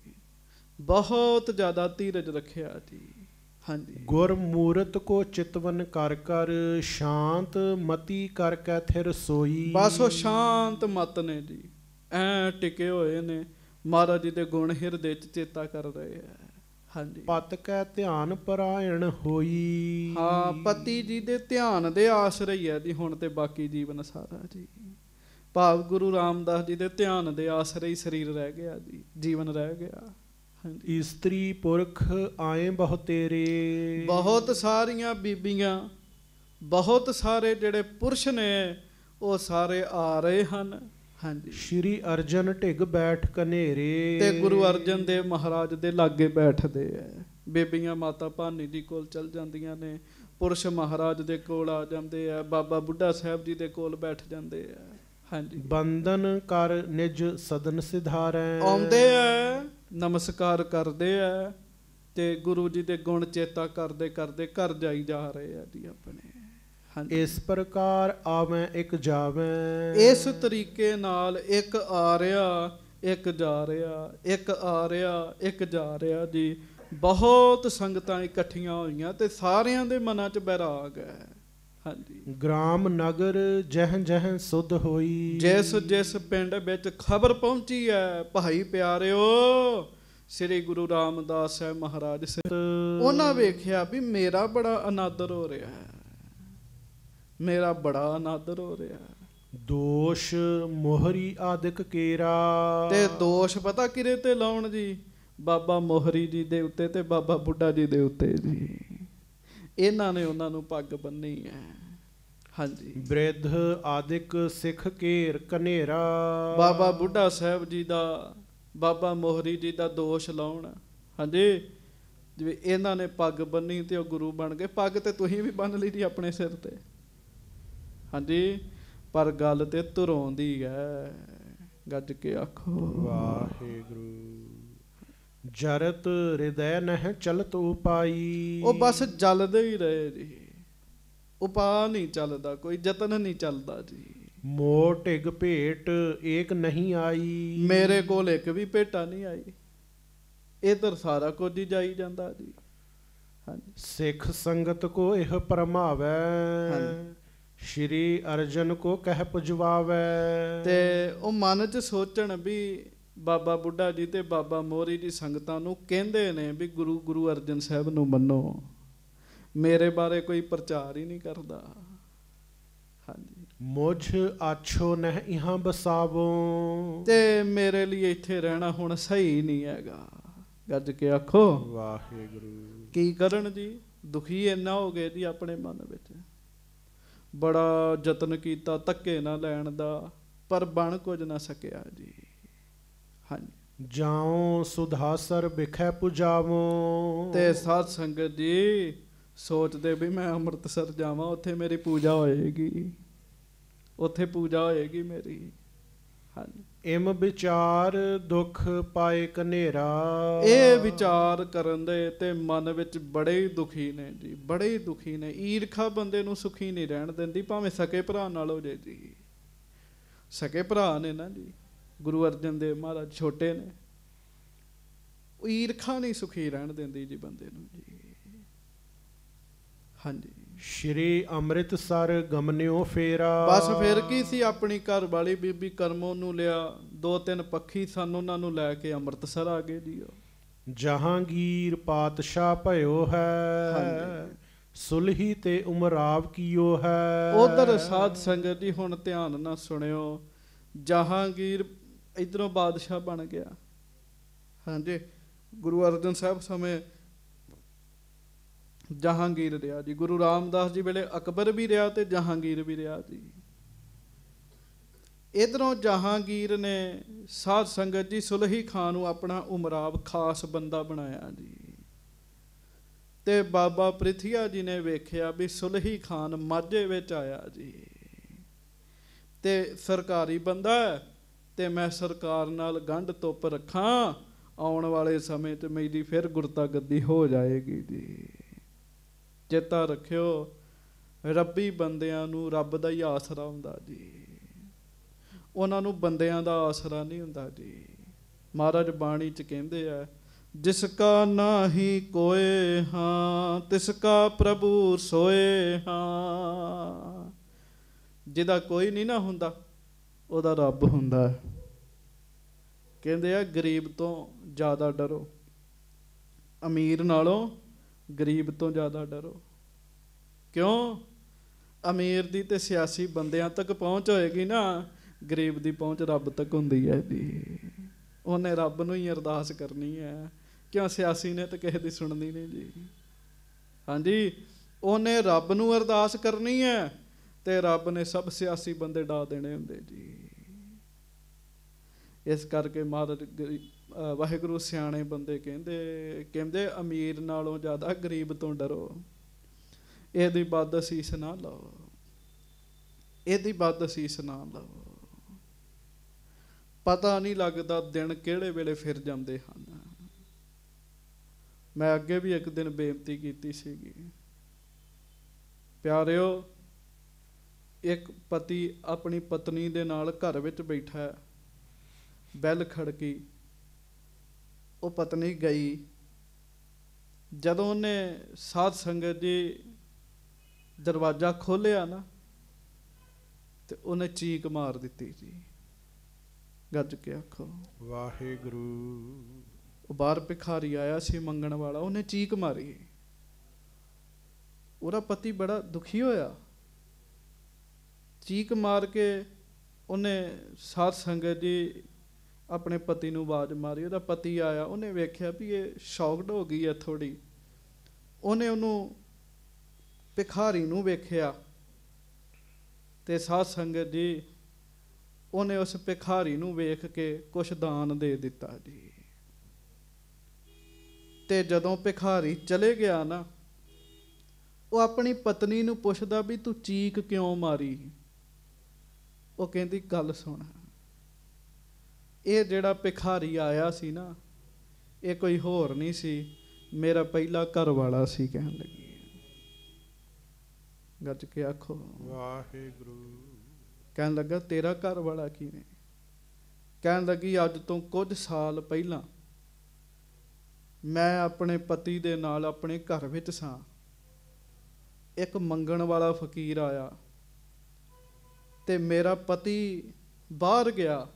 ਬਹੁਤ ਜ਼ਿਆਦਾ ਧੀਰਜ ਰੱਖਿਆ ਜੀ ਹਾਂਜੀ ਗੁਰਮੂਰਤ ਕੋ ਚਿਤਵਨ ਕਰ ਕਰ ਸ਼ਾਂਤ ਮਤੀ ਕਰ ਕੈ ਥਿਰ ਸੋਈ ਬਸ ਉਹ ਸ਼ਾਂਤ ਮਤ ਨੇ ਜੀ ਐ ਟਿਕੇ ਹੋਏ ਨੇ ਮਹਾਰਾਜ ਜੀ ਦੇ ਗੁਣ ਹਿਰਦੇ ਚ ਚੇਤਾ ਕਰ ਰਹੇ ਆ ਹਾਂਜੀ ਪਤ ਕੈ ਧਿਆਨ ਪਰਾਇਣ ਹੋਈ ਹਾਂ ਪਤੀ ਜੀ ਦੇ ਧਿਆਨ ਦੇ ਆਸਰੇ ਹੀ ਹੈ ਜੀ ਹੁਣ ਤੇ ਬਾਕੀ ਜੀਵਨ ਸਾਰਾ ਜੀ ਭਾਵ ਗੁਰੂ ਰਾਮਦਾਸ ਜੀ ਦੇ ਧਿਆਨ ਦੇ ਆਸਰੇ ਹੀ ਸਰੀਰ ਰਹਿ ਗਿਆ ਜੀ ਜੀਵਨ ਰਹਿ ਗਿਆ ਇਸਤਰੀ ਪੁਰਖ ਆਏ ਬਹੁਤ ਤੇਰੇ ਬਹੁਤ ਸਾਰੀਆਂ ਬੀਬੀਆਂ ਬਹੁਤ ਸਾਰੇ ਜਿਹੜੇ ਪੁਰਸ਼ ਨੇ ਉਹ ਸਾਰੇ ਆ ਰਹੇ ਹਨ ਹਾਂਜੀ ਸ਼੍ਰੀ ਅਰਜਨ ਢਿਗ ਬੈਠ ਕਨੇਰੇ ਤੇ ਗੁਰੂ ਅਰਜਨ ਦੇ ਮਹਾਰਾਜ ਦੇ ਲਾਗੇ ਬੈਠਦੇ ਐ ਬੇਬੀਆਂ ਮਾਤਾ ਭਾਨੀ ਦੀ ਕੋਲ ਚਲ ਜਾਂਦੀਆਂ ਨੇ ਪੁਰਸ਼ ਮਹਾਰਾਜ ਦੇ ਕੋਲ ਆ ਜਾਂਦੇ ਆ ਬਾਬਾ ਬੁੱਢਾ ਸਾਹਿਬ ਜੀ ਦੇ ਕੋਲ ਬੈਠ ਜਾਂਦੇ ਆ ਹਾਂਜੀ ਬੰਦਨ ਕਰ ਨਿਜ ਸਦਨ ਸਿਧਾਰੈ ਆਉਂਦੇ ਆ ਨਮਸਕਾਰ ਕਰਦੇ ਆ ਤੇ ਗੁਰੂ ਜੀ ਦੇ ਗੁਣ ਚੇਤਾ ਕਰਦੇ ਕਰਦੇ ਘਰ ਜਾਈ ਜਾ ਰਹੇ ਆ ਜੀ ਆਪਣੇ ਇਸ ਪ੍ਰਕਾਰ ਆਵੇਂ ਇੱਕ ਜਾਵੇਂ ਇਸ ਤਰੀਕੇ ਨਾਲ ਇੱਕ ਆ ਰਿਹਾ ਇੱਕ ਜਾ ਰਿਹਾ ਇੱਕ ਆ ਰਿਹਾ ਇੱਕ ਜਾ ਰਿਹਾ ਜੀ ਬਹੁਤ ਸੰਗਤਾਂ ਇਕੱਠੀਆਂ ਹੋਈਆਂ ਤੇ ਸਾਰਿਆਂ ਦੇ ਮਨਾਂ 'ਚ ਬੈਰਾਗ ਹੈ ਹਾਂਜੀ ਗ੍ਰਾਮ ਨਗਰ ਜਹ ਜਹ ਸੁਧ ਹੋਈ ਜਿਸ ਜਿਸ ਪਿੰਡ ਵਿੱਚ ਖਬਰ ਪਹੁੰਚੀ ਹੈ ਭਾਈ ਪਿਆਰਿਓ ਸ੍ਰੀ ਗੁਰੂ ਰਾਮਦਾਸ ਹੈ ਮਹਾਰਾਜ ਸੇ ਉਹਨਾਂ ਵੇਖਿਆ ਵੀ ਮੇਰਾ ਬੜਾ ਅਨਾਦਰ ਹੋ ਰਿਹਾ ਹੈ ਮੇਰਾ ਬੜਾ ਅਨਾਦਰ ਹੋ ਰਿਹਾ ਹੈ ਦੋਸ਼ ਮੋਹਰੀ ਆਦਿਕ ਕੇਰਾ ਤੇ ਦੋਸ਼ ਪਤਾ ਕਿਰੇ ਤੇ ਲਾਉਣ ਜੀ ਬਾਬਾ ਮੋਹਰੀ ਜੀ ਦੇ ਉੱਤੇ ਤੇ ਬਾਬਾ ਬੁੱਢਾ ਜੀ ਦੇ ਉੱਤੇ ਜੀ ਇਹਨਾਂ ਨੇ ਉਹਨਾਂ ਨੂੰ ਪੱਗ ਬੰਨੀ ਹੈ ਹਾਂਜੀ ਬ੍ਰਿਧ ਆਦਿਕ ਸਿੱਖ ਕੇਰ ਕਨੇਰਾ ਬਾਬਾ ਬੁੱਢਾ ਸਾਹਿਬ ਜੀ ਦਾ ਬਾਬਾ ਮੋਹਰੀ ਜੀ ਦਾ ਦੋਸ਼ ਲਾਉਣ ਹਾਂਜੀ ਜਿਵੇਂ ਇਹਨਾਂ ਨੇ ਪੱਗ ਬੰਨੀ ਤੇ ਉਹ ਗੁਰੂ ਬਣ ਗਏ ਪੱਗ ਤੇ ਤੁਸੀਂ ਵੀ ਬੰਨ ਲਈ ਦੀ ਆਪਣੇ ਸਿਰ ਤੇ ਹਾਂਜੀ ਪਰ ਗੱਲ ਤੇ ਧਰੋਂ ਦੀ ਹੈ ਗੱਜ ਕੇ ਆਖੋ ਵਾਹਿਗੁਰੂ ਜਰਤ ਹਿਰਦੈ ਨਹ ਚਲਤ ਉਪਾਈ ਉਹ ਬਸ ਜਲਦੇ ਹੀ ਰਹੇ ਜੀ ਉਪਾ ਨਹੀਂ ਚੱਲਦਾ ਕੋਈ ਯਤਨ ਨਹੀਂ ਚੱਲਦਾ ਜੀ ਮੋ ਢਿਗ ਭੇਟ ਏਕ ਨਹੀਂ ਆਈ ਮੇਰੇ ਕੋਲ ਇੱਕ ਵੀ ਭੇਟਾ ਨਹੀਂ ਆਈ ਇਧਰ ਸਾਰਾ ਕੁਝ ਹੀ ਜਾਈ ਜਾਂਦਾ ਜੀ ਹਾਂਜੀ ਸਿੱਖ ਸੰਗਤ ਕੋ ਇਹ ਪਰਮਾਵੈ ਸ਼੍ਰੀ ਅਰਜਨ ਕੋ ਕਹਿ ਪੁਜਵਾਵੇ ਤੇ ਉਹ ਮਨ ਚ ਸੋਚਣ ਵੀ ਬਾਬਾ ਬੁੱਢਾ ਜੀ ਤੇ ਬਾਬਾ ਮੋਰੀ ਦੀ ਸੰਗਤਾਂ ਨੂੰ ਕਹਿੰਦੇ ਨੇ ਵੀ ਗੁਰੂ ਗੁਰੂ ਅਰਜਨ ਸਾਹਿਬ ਨੂੰ ਮੰਨੋ ਮੇਰੇ ਬਾਰੇ ਕੋਈ ਪ੍ਰਚਾਰ ਹੀ ਨਹੀਂ ਕਰਦਾ ਹਾਂਜੀ ਮੁਝ ਆਛੋ ਨਹਿ ਇਹਾਂ ਬਸਾਵੋ ਤੇ ਮੇਰੇ ਲਈ ਇੱਥੇ ਰਹਿਣਾ ਹੁਣ ਸਹੀ ਨਹੀਂ ਹੈਗਾ ਗੱਜ ਕੇ ਆਖੋ ਵਾਹਿਗੁਰੂ ਕੀ ਕਰਨ ਜੀ ਦੁਖੀ ਇੰਨਾ ਹੋ ਗਏ ਦੀ ਆਪਣੇ ਮਨ ਵਿੱਚ ਬੜਾ ਯਤਨ ਕੀਤਾ ਤੱਕੇ ਨਾ ਲੈਣ ਦਾ ਪਰ ਬਣ ਕੁਝ ਨਾ ਸਕਿਆ ਜੀ ਹਾਂਜੀ ਜਾਉ ਸੁਧਾਸਰ ਵਿਖੇ ਪੁਜਾਵੋ ਤੇ ਸਾਧ ਸੰਗਤ ਜੀ ਸੋਚਦੇ ਵੀ ਮੈਂ ਅੰਮ੍ਰਿਤਸਰ ਜਾਵਾਂ ਉੱਥੇ ਮੇਰੀ ਪੂਜਾ ਹੋਏਗੀ ਉੱਥੇ ਪੂਜਾ ਹੋਏਗੀ ਮੇਰੀ ਹਾਂਜੀ ਇਮ ਵਿਚਾਰ ਦੁੱਖ ਪਾਏ ਕਨੇਰਾ ਇਹ ਵਿਚਾਰ ਕਰਨ ਦੇ ਤੇ ਮਨ ਵਿੱਚ ਬੜੇ ਹੀ ਦੁਖੀ ਨੇ ਜੀ ਬੜੇ ਹੀ ਦੁਖੀ ਨੇ ਈਰਖਾ ਬੰਦੇ ਨੂੰ ਸੁਖੀ ਨਹੀਂ ਰਹਿਣ ਦਿੰਦੀ ਭਾਵੇਂ ਸਕੇ ਭਰਾ ਨਾਲ ਹੋ ਜੇ ਜੀ ਸਕੇ ਭਰਾ ਨੇ ਨਾ ਜੀ ਗੁਰੂ ਅਰਜਨ ਦੇਵ ਮਹਾਰਾਜ ਛੋਟੇ ਨੇ ਈਰਖਾ ਨਹੀਂ ਸੁਖੀ ਰਹਿਣ ਦਿੰਦੀ ਜੀ ਬੰਦੇ ਨੂੰ ਜੀ ਹਾਂਜੀ ਸ਼੍ਰੀ ਅੰਮ੍ਰਿਤਸਰ ਗਮਨਿਓ ਫੇਰਾ ਬਸ ਫੇਰ ਕੀ ਸੀ ਆਪਣੀ ਘਰ ਵਾਲੀ ਬੀਬੀ ਕਰਮੋ ਨੂੰ ਲਿਆ ਦੋ ਤਿੰਨ ਪੱਖੀ ਸਨ ਉਹਨਾਂ ਨੂੰ ਲੈ ਕੇ ਅੰਮ੍ਰਿਤਸਰ ਆ ਗਏ ਜੀ ਜਹਾਂਗੀਰ ਪਾਤਸ਼ਾਹ ਭਇਓ ਹੈ ਸੁਲਹੀ ਤੇ ਉਮਰਾਵ ਕੀਓ ਹੈ ਉਧਰ ਸਾਧ ਸੰਗਤ ਜੀ ਹੁਣ ਧਿਆਨ ਨਾਲ ਸੁਣਿਓ ਜਹਾਂਗੀਰ ਇਧਰੋਂ ਬਾਦਸ਼ਾਹ ਬਣ ਗਿਆ ਹਾਂਜੀ ਗੁਰੂ ਅਰਜਨ ਸਾਹਿਬ ਸਮੇਂ ਜਹਾਂਗੀਰ ਰਿਆ ਜੀ ਗੁਰੂ ਰਾਮਦਾਸ ਜੀ ਵੇਲੇ ਅਕਬਰ ਵੀ ਰਿਆ ਤੇ ਜਹਾਂਗੀਰ ਵੀ ਰਿਆ ਜੀ ਇਧਰੋਂ ਜਹਾਂਗੀਰ ਨੇ ਸਾਧ ਸੰਗਤ ਜੀ ਸੁਲਹੀ ਖਾਨ ਨੂੰ ਆਪਣਾ ਉਮਰਾਵ ਖਾਸ ਬੰਦਾ ਬਣਾਇਆ ਜੀ ਤੇ ਬਾਬਾ ਪ੍ਰਿਥੀਆ ਜੀ ਨੇ ਵੇਖਿਆ ਵੀ ਸੁਲਹੀ ਖਾਨ ਮਾਝੇ ਵਿੱਚ ਆਇਆ ਜੀ ਤੇ ਸਰਕਾਰੀ ਬੰਦਾ ਹੈ ਤੇ ਮੈਂ ਸਰਕਾਰ ਨਾਲ ਗੰਢ ਤੋਪ ਰੱਖਾਂ ਆਉਣ ਵਾਲੇ ਸਮੇਂ ਤੇ ਮੇਰੀ ਫਿਰ ਗੁਰਤਾ ਗੱਦੀ ਹੋ ਜਾਏਗੀ ਜੀ ਚੇਤਾ ਰੱਖਿਓ ਰੱਬੀ ਬੰਦਿਆਂ ਨੂੰ ਰੱਬ ਦਾ ਹੀ ਆਸਰਾ ਹੁੰਦਾ ਜੀ ਉਹਨਾਂ ਨੂੰ ਬੰਦਿਆਂ ਦਾ ਆਸਰਾ ਨਹੀਂ ਹੁੰਦਾ ਜੀ ਮਹਾਰਾਜ ਬਾਣੀ 'ਚ ਕਹਿੰਦੇ ਆ ਜਿਸ ਕਾ ਨਾਹੀ ਕੋਏ ਹਾਂ ਤਿਸ ਕਾ ਪ੍ਰਭੂ ਸੋਏ ਹਾਂ ਜਿਹਦਾ ਕੋਈ ਨਹੀਂ ਨਾ ਹੁੰਦਾ ਉਹਦਾ ਰੱਬ ਹੁੰਦਾ ਹੈ ਕਹਿੰਦੇ ਆ ਗਰੀਬ ਤੋਂ ਜ਼ਿਆਦਾ ਡਰੋ ਅਮੀਰ ਨਾਲੋਂ ਗਰੀਬ ਤੋਂ ਜ਼ਿਆਦਾ ਡਰੋ ਕਿਉਂ ਅਮੀਰ ਦੀ ਤੇ ਸਿਆਸੀ ਬੰਦਿਆਂ ਤੱਕ ਪਹੁੰਚ ਹੋਏਗੀ ਨਾ ਗਰੀਬ ਦੀ ਪਹੁੰਚ ਰੱਬ ਤੱਕ ਹੁੰਦੀ ਹੈ ਜੀ ਉਹਨੇ ਰੱਬ ਨੂੰ ਹੀ ਅਰਦਾਸ ਕਰਨੀ ਹੈ ਕਿਉਂ ਸਿਆਸੀ ਨੇ ਤਾਂ ਕਿਸੇ ਦੀ ਸੁਣਨੀ ਨਹੀਂ ਜੀ ਹਾਂਜੀ ਉਹਨੇ ਰੱਬ ਨੂੰ ਅਰਦਾਸ ਕਰਨੀ ਹੈ ਤੇ ਰੱਬ ਨੇ ਸਭ ਸਿਆਸੀ ਬੰਦੇ ਡਾ ਦੇਣੇ ਹੁੰਦੇ ਜੀ ਇਸ ਕਰਕੇ ਮਹਾਰਾਜ ਵਾਹਿਗੁਰੂ ਸਿਆਣੇ ਬੰਦੇ ਕਹਿੰਦੇ ਕਹਿੰਦੇ ਅਮੀਰ ਨਾਲੋਂ ਜ਼ਿਆਦਾ ਗਰੀਬ ਤੋਂ ਡਰੋ ਇਹਦੀ ਬਦ ਅਸੀਸ ਨਾ ਲਓ ਇਹਦੀ ਬਦ ਅਸੀਸ ਨਾ ਲਓ ਪਤਾ ਨਹੀਂ ਲੱਗਦਾ ਦਿਨ ਕਿਹੜੇ ਵੇਲੇ ਫਿਰ ਜਾਂਦੇ ਹਨ ਮੈਂ ਅੱਗੇ ਵੀ ਇੱਕ ਦਿਨ ਬੇਨਤੀ ਕੀਤੀ ਸੀਗੀ ਪਿਆਰਿਓ ਇੱਕ ਪਤੀ ਆਪਣੀ ਪਤਨੀ ਦੇ ਨਾਲ ਘਰ ਵਿੱਚ ਬੈਠਾ ਹੈ ਬੈਲ ਖੜਕੀ ਉਹ ਪਤਨੀ ਗਈ ਜਦੋਂ ਉਹਨੇ ਸਾਧ ਸੰਗਤ ਜੀ ਦਰਵਾਜ਼ਾ ਖੋਲਿਆ ਨਾ ਤੇ ਉਹਨੇ ਚੀਕ ਮਾਰ ਦਿੱਤੀ ਜੀ ਗੱਜ ਕੇ ਆਖੋ ਵਾਹਿਗੁਰੂ ਉਹ ਬਾਹਰ ਭਿਖਾਰੀ ਆਇਆ ਸੀ ਮੰਗਣ ਵਾਲਾ ਉਹਨੇ ਚੀਕ ਮਾਰੀ ਉਹਦਾ ਪਤੀ ਬੜਾ ਦੁਖੀ ਹੋਇਆ ਚੀਕ ਮਾਰ ਕੇ ਉਹਨੇ ਸਾਧ ਸੰਗਤ ਜੀ ਆਪਣੇ ਪਤੀ ਨੂੰ ਆਵਾਜ਼ ਮਾਰੀ ਉਹਦਾ ਪਤੀ ਆਇਆ ਉਹਨੇ ਵੇਖਿਆ ਵੀ ਇਹ ਸ਼ੌਕਡ ਹੋ ਗਈ ਹੈ ਥੋੜੀ ਉਹਨੇ ਉਹਨੂੰ ਭਿਖਾਰੀ ਨੂੰ ਵੇਖਿਆ ਤੇ ਸਾਧ ਸੰਗਤ ਜੀ ਉਹਨੇ ਉਸ ਭਿਖਾਰੀ ਨੂੰ ਵੇਖ ਕੇ ਕੁਝ ਦਾਨ ਦੇ ਦਿੱਤਾ ਜੀ ਤੇ ਜਦੋਂ ਭਿਖਾਰੀ ਚਲੇ ਗਿਆ ਨਾ ਉਹ ਆਪਣੀ ਪਤਨੀ ਨੂੰ ਪੁੱਛਦਾ ਵੀ ਤੂੰ ਚੀਕ ਕਿਉਂ ਮਾਰੀ ਉਹ ਕਹਿੰਦੀ ਗੱਲ ਸੁਣ ਇਹ ਜਿਹੜਾ ਭਿਖਾਰੀ ਆਇਆ ਸੀ ਨਾ ਇਹ ਕੋਈ ਹੋਰ ਨਹੀਂ ਸੀ ਮੇਰਾ ਪਹਿਲਾ ਘਰ ਵਾਲਾ ਸੀ ਕਹਿਣ ਲੱਗੀ ਗੱਜ ਕੇ ਆਖੋ ਵਾਹਿਗੁਰੂ ਕਹਿਣ ਲੱਗਾ ਤੇਰਾ ਘਰ ਵਾਲਾ ਕਿਵੇਂ ਕਹਿਣ ਲੱਗੀ ਅੱਜ ਤੋਂ ਕੁਝ ਸਾਲ ਪਹਿਲਾਂ ਮੈਂ ਆਪਣੇ ਪਤੀ ਦੇ ਨਾਲ ਆਪਣੇ ਘਰ ਵਿੱਚ ਸਾਂ ਇੱਕ ਮੰਗਣ ਵਾਲਾ ਫਕੀਰ ਆਇਆ ਤੇ ਮੇਰਾ ਪਤੀ ਬਾਹਰ ਗਿਆ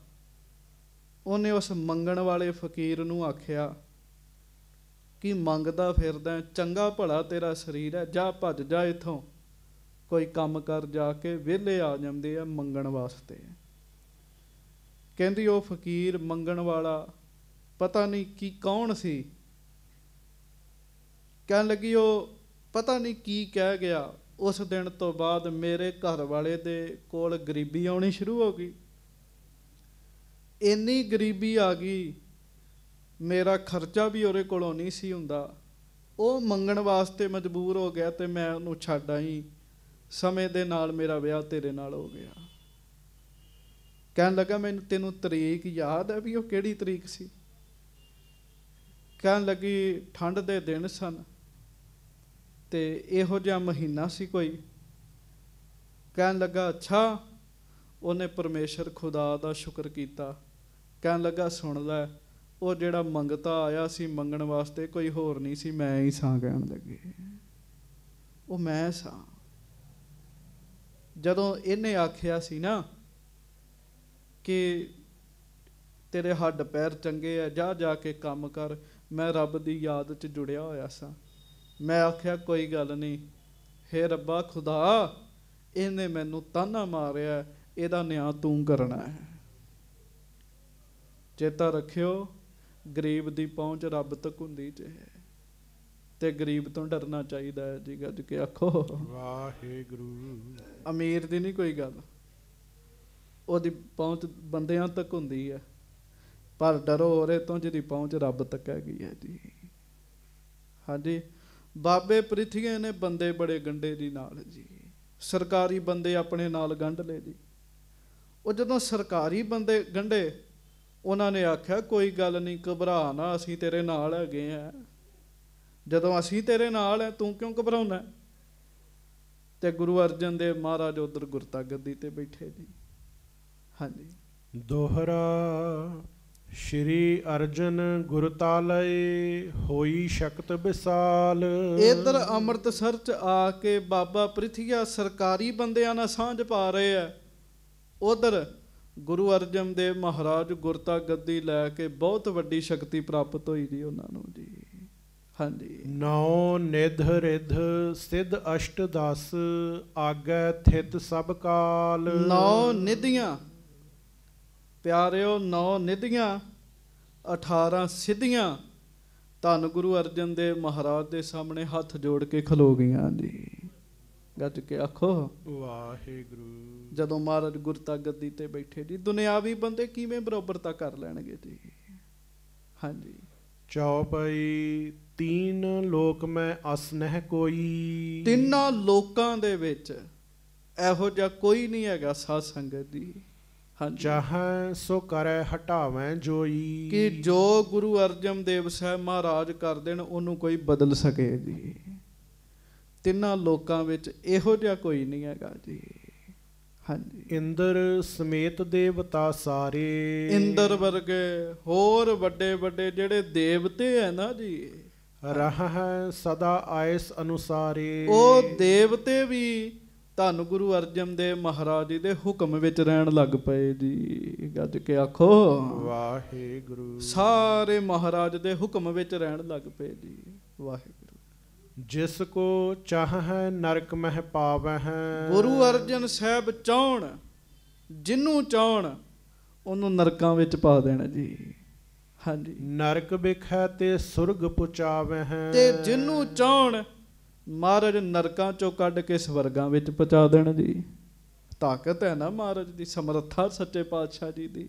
ਉਹਨੇ ਉਸ ਮੰਗਣ ਵਾਲੇ ਫਕੀਰ ਨੂੰ ਆਖਿਆ ਕਿ ਮੰਗਦਾ ਫਿਰਦਾ ਚੰਗਾ ਭਲਾ ਤੇਰਾ ਸਰੀਰ ਹੈ ਜਾ ਭੱਜ ਜਾ ਇਥੋਂ ਕੋਈ ਕੰਮ ਕਰ ਜਾ ਕੇ ਵਿਹਲੇ ਆ ਜਾਂਦੇ ਆ ਮੰਗਣ ਵਾਸਤੇ ਕਹਿੰਦੀ ਉਹ ਫਕੀਰ ਮੰਗਣ ਵਾਲਾ ਪਤਾ ਨਹੀਂ ਕੀ ਕੌਣ ਸੀ ਕਹਿਣ ਲੱਗੀ ਉਹ ਪਤਾ ਨਹੀਂ ਕੀ ਕਹਿ ਗਿਆ ਉਸ ਦਿਨ ਤੋਂ ਬਾਅਦ ਮੇਰੇ ਘਰ ਵਾਲੇ ਦੇ ਕੋਲ ਗਰੀਬੀ ਆਉਣੀ ਸ਼ੁਰੂ ਹੋ ਗਈ ਇੰਨੀ ਗਰੀਬੀ ਆ ਗਈ ਮੇਰਾ ਖਰਚਾ ਵੀ ਉਹਦੇ ਕੋਲੋਂ ਨਹੀਂ ਸੀ ਹੁੰਦਾ ਉਹ ਮੰਗਣ ਵਾਸਤੇ ਮਜਬੂਰ ਹੋ ਗਿਆ ਤੇ ਮੈਂ ਉਹਨੂੰ ਛੱਡ ਆਈ ਸਮੇਂ ਦੇ ਨਾਲ ਮੇਰਾ ਵਿਆਹ ਤੇਰੇ ਨਾਲ ਹੋ ਗਿਆ ਕਹਿਣ ਲੱਗਾ ਮੈਨੂੰ ਤੈਨੂੰ ਤਰੀਕ ਯਾਦ ਹੈ ਵੀ ਉਹ ਕਿਹੜੀ ਤਰੀਕ ਸੀ ਕਹਿਣ ਲੱਗੀ ਠੰਡ ਦੇ ਦਿਨ ਸਨ ਤੇ ਇਹੋ ਜਿਹਾ ਮਹੀਨਾ ਸੀ ਕੋਈ ਕਹਿਣ ਲੱਗਾ ਅੱਛਾ ਉਹਨੇ ਪਰਮੇਸ਼ਰ ਖੁਦਾ ਦਾ ਸ਼ੁਕਰ ਕੀਤਾ ਕਹਿਣ ਲੱਗਾ ਸੁਣ ਲੈ ਉਹ ਜਿਹੜਾ ਮੰਗਤਾ ਆਇਆ ਸੀ ਮੰਗਣ ਵਾਸਤੇ ਕੋਈ ਹੋਰ ਨਹੀਂ ਸੀ ਮੈਂ ਹੀ ਸਾਂ ਕਹਿਣ ਲੱਗੇ ਉਹ ਮੈਂ ਸਾਂ ਜਦੋਂ ਇਹਨੇ ਆਖਿਆ ਸੀ ਨਾ ਕਿ ਤੇਰੇ ਹੱਡ ਪੈਰ ਚੰਗੇ ਆ ਜਾ ਜਾ ਕੇ ਕੰਮ ਕਰ ਮੈਂ ਰੱਬ ਦੀ ਯਾਦ 'ਚ ਜੁੜਿਆ ਹੋਇਆ ਸਾਂ ਮੈਂ ਆਖਿਆ ਕੋਈ ਗੱਲ ਨਹੀਂ हे ਰੱਬਾ ਖੁਦਾ ਇਹਨੇ ਮੈਨੂੰ ਤਾਨਾ ਮਾਰਿਆ ਇਹਦਾ ਨਿਆਂ ਤੂੰ ਕਰਨਾ ਹੈ ਚੇਤਾ ਰੱਖਿਓ ਗਰੀਬ ਦੀ ਪਹੁੰਚ ਰੱਬ ਤੱਕ ਹੁੰਦੀ ਜੇ ਤੇ ਗਰੀਬ ਤੋਂ ਡਰਨਾ ਚਾਹੀਦਾ ਹੈ ਜੀ ਗੱਜ ਕੇ ਆਖੋ ਵਾਹਿਗੁਰੂ ਅਮੀਰ ਦੀ ਨਹੀਂ ਕੋਈ ਗੱਲ ਉਹਦੀ ਪਹੁੰਚ ਬੰਦਿਆਂ ਤੱਕ ਹੁੰਦੀ ਹੈ ਪਰ ਡਰੋ ਹੋਰੇ ਤੋਂ ਜਿਹਦੀ ਪਹੁੰਚ ਰੱਬ ਤੱਕ ਹੈਗੀ ਹੈ ਜੀ ਹਾਂਜੀ ਬਾਬੇ ਪ੍ਰਿਥੀਏ ਨੇ ਬੰਦੇ ਬੜੇ ਗੰਡੇ ਦੀ ਨਾਲ ਜੀ ਸਰਕਾਰੀ ਬੰਦੇ ਆਪਣੇ ਨਾਲ ਗੰਢ ਲੈ ਜੀ ਉਹ ਜਦੋਂ ਸਰਕਾਰੀ ਬੰਦੇ ਗੰਡੇ ਉਹਨਾਂ ਨੇ ਆਖਿਆ ਕੋਈ ਗੱਲ ਨਹੀਂ ਘਬਰਾ ਨਾ ਅਸੀਂ ਤੇਰੇ ਨਾਲ ਹੈਗੇ ਆ ਜਦੋਂ ਅਸੀਂ ਤੇਰੇ ਨਾਲ ਹੈ ਤੂੰ ਕਿਉਂ ਘਬਰਾਉਣਾ ਤੇ ਗੁਰੂ ਅਰਜਨ ਦੇਵ ਮਹਾਰਾਜ ਉਧਰ ਗੁਰਤਾ ਗੱਦੀ ਤੇ ਬੈਠੇ ਜੀ ਹਾਂਜੀ ਦੋਹਰਾ ਸ਼੍ਰੀ ਅਰਜਨ ਗੁਰਤਾਲਏ ਹੋਈ ਸ਼ਕਤ ਵਿਸਾਲ ਇਧਰ ਅੰਮ੍ਰਿਤਸਰ ਚ ਆ ਕੇ ਬਾਬਾ ਪ੍ਰਿਥੀਆ ਸਰਕਾਰੀ ਬੰਦਿਆਂ ਨਾਲ ਸਾਂਝ ਪਾ ਰਹੇ ਆ ਉਧਰ ਗੁਰੂ ਅਰਜਨ ਦੇਵ ਮਹਾਰਾਜ ਗੁਰਤਾ ਗੱਦੀ ਲੈ ਕੇ ਬਹੁਤ ਵੱਡੀ ਸ਼ਕਤੀ ਪ੍ਰਾਪਤ ਹੋਈ ਜੀ ਉਹਨਾਂ ਨੂੰ ਜੀ ਹਾਂਜੀ ਨੌ ਨਿਧ ਰਿਧ ਸਿੱਧ ਅਸ਼ਟ ਦਸ ਆਗੈ ਥਿਤ ਸਭ ਕਾਲ ਨੌ ਨਿਧੀਆਂ ਪਿਆਰਿਓ ਨੌ ਨਿਧੀਆਂ 18 ਸਿੱਧੀਆਂ ਧੰਨ ਗੁਰੂ ਅਰਜਨ ਦੇ ਮਹਾਰਾਜ ਦੇ ਸਾਹਮਣੇ ਹੱਥ ਜੋੜ ਕੇ ਖਲੋ ਗਈਆਂ ਜੀ ਗੱਜ ਕੇ ਆਖੋ ਵਾਹਿਗੁਰੂ ਜਦੋਂ ਮਹਾਰਾਜ ਗੁਰਤਾ ਗੱਦੀ ਤੇ ਬੈਠੇ ਜੀ ਦੁਨਿਆਵੀ ਬੰਦੇ ਕਿਵੇਂ ਬਰਾਬਰਤਾ ਕਰ ਲੈਣਗੇ ਜੀ ਹਾਂਜੀ ਚੌਪਈ ਤੀਨ ਲੋਕ ਮੈਂ ਅਸਨਹਿ ਕੋਈ ਤਿੰਨਾਂ ਲੋਕਾਂ ਦੇ ਵਿੱਚ ਇਹੋ ਜਿਹਾ ਕੋਈ ਨਹੀਂ ਹੈਗਾ ਸਾਧ ਸੰਗਤ ਦੀ ਜਹਾਂ ਸੋ ਕਰੈ ਹਟਾਵੇਂ ਜੋਈ ਕਿ ਜੋ ਗੁਰੂ ਅਰਜਨ ਦੇਵ ਸਾਹਿਬ ਮਹਾਰਾਜ ਕਰ ਦੇਣ ਉਹਨੂੰ ਕੋਈ ਬਦਲ ਸਕੇ ਜੀ ਤਿੰਨਾਂ ਲੋਕਾਂ ਵਿੱਚ ਇਹੋ ਜਿਹਾ ਕੋਈ ਨਹੀਂ ਹੈਗਾ ਜੀ ਹਾਂਜੀ ਇੰਦਰ ਸਮੇਤ ਦੇਵਤਾ ਸਾਰੇ ਇੰਦਰ ਵਰਗੇ ਹੋਰ ਵੱਡੇ ਵੱਡੇ ਜਿਹੜੇ ਦੇਵਤੇ ਹੈ ਨਾ ਜੀ ਹੈ ਸਦਾ ਆਇਸ ਅਨੁਸਾਰੇ ਉਹ ਦੇਵਤੇ ਵੀ ਧੰਨ ਗੁਰੂ ਅਰਜਨ ਦੇਵ ਮਹਾਰਾਜ ਜੀ ਦੇ ਹੁਕਮ ਵਿੱਚ ਰਹਿਣ ਲੱਗ ਪਏ ਜੀ ਗੱਜ ਕੇ ਆਖੋ ਵਾਹਿਗੁਰੂ ਸਾਰੇ ਮਹਾਰਾਜ ਦੇ ਹੁਕਮ ਵਿੱਚ ਰਹਿਣ ਲੱਗ ਪਏ ਜੀ ਵਾਹਿਗੁਰੂ ਜਿਸ ਕੋ ਚਾਹ ਹੈ ਨਰਕ ਮਹਿ ਪਾਵੈ ਹੈ ਗੁਰੂ ਅਰਜਨ ਸਾਹਿਬ ਚਾਹਣ ਜਿੰਨੂੰ ਚਾਹਣ ਉਹਨੂੰ ਨਰਕਾਂ ਵਿੱਚ ਪਾ ਦੇਣਾ ਜੀ ਹਾਂਜੀ ਨਰਕ ਵਿਖੇ ਤੇ ਸੁਰਗ ਪੁਚਾਵੈ ਹੈ ਤੇ ਜਿੰਨੂੰ ਚਾਹਣ ਮਹਾਰਾਜ ਨਰਕਾਂ ਚੋਂ ਕੱਢ ਕੇ ਸਵਰਗਾਂ ਵਿੱਚ ਪਹੁੰਚਾ ਦੇਣ ਦੀ ਤਾਕਤ ਹੈ ਨਾ ਮਹਾਰਾਜ ਦੀ ਸਮਰੱਥਾ ਸੱਚੇ ਪਾਤਸ਼ਾਹ ਜੀ ਦੀ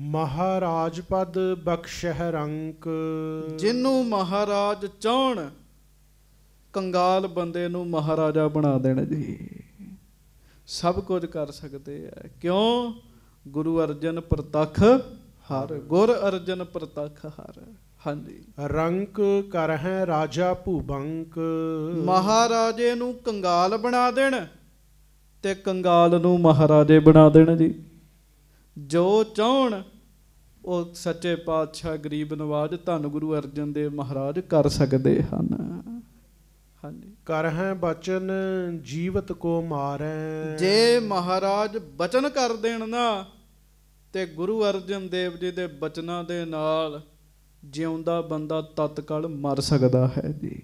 ਮਹਾਰਾਜ ਪਦ ਬਖਸ਼ਹਿ ਰੰਕ ਜਿਨੂੰ ਮਹਾਰਾਜ ਚਾਹਣ ਕੰਗਾਲ ਬੰਦੇ ਨੂੰ ਮਹਾਰਾਜਾ ਬਣਾ ਦੇਣ ਜੀ ਸਭ ਕੁਝ ਕਰ ਸਕਦੇ ਆ ਕਿਉਂ ਗੁਰੂ ਅਰਜਨ ਪ੍ਰਤੱਖ ਹਰ ਗੁਰ ਅਰਜਨ ਪ੍ਰਤੱਖ ਹਰ ਹਾਂਜੀ ਰੰਕ ਕਰ ਹੈ ਰਾਜਾ ਭੂਬੰਕ ਮਹਾਰਾਜੇ ਨੂੰ ਕੰਗਾਲ ਬਣਾ ਦੇਣ ਤੇ ਕੰਗਾਲ ਨੂੰ ਮਹਾਰਾਜੇ ਬਣਾ ਦੇਣ ਜੀ ਜੋ ਚਾਹਣ ਉਹ ਸੱਚੇ ਪਾਤਸ਼ਾਹ ਗਰੀਬ ਨਵਾਜ ਧੰਨ ਗੁਰੂ ਅਰਜਨ ਦੇਵ ਮਹਾਰਾਜ ਕਰ ਸਕਦੇ ਹਨ ਹਾਂਜੀ ਕਰ ਹੈ ਬਚਨ ਜੀਵਤ ਕੋ ਮਾਰੈ ਜੇ ਮਹਾਰਾਜ ਬਚਨ ਕਰ ਦੇਣ ਨਾ ਤੇ ਗੁਰੂ ਅਰਜਨ ਦੇਵ ਜੀ ਦੇ ਬਚਨਾਂ ਦੇ ਨਾਲ ਜਿਉਂਦਾ ਬੰਦਾ ਤਤਕਾਲ ਮਰ ਸਕਦਾ ਹੈ ਜੀ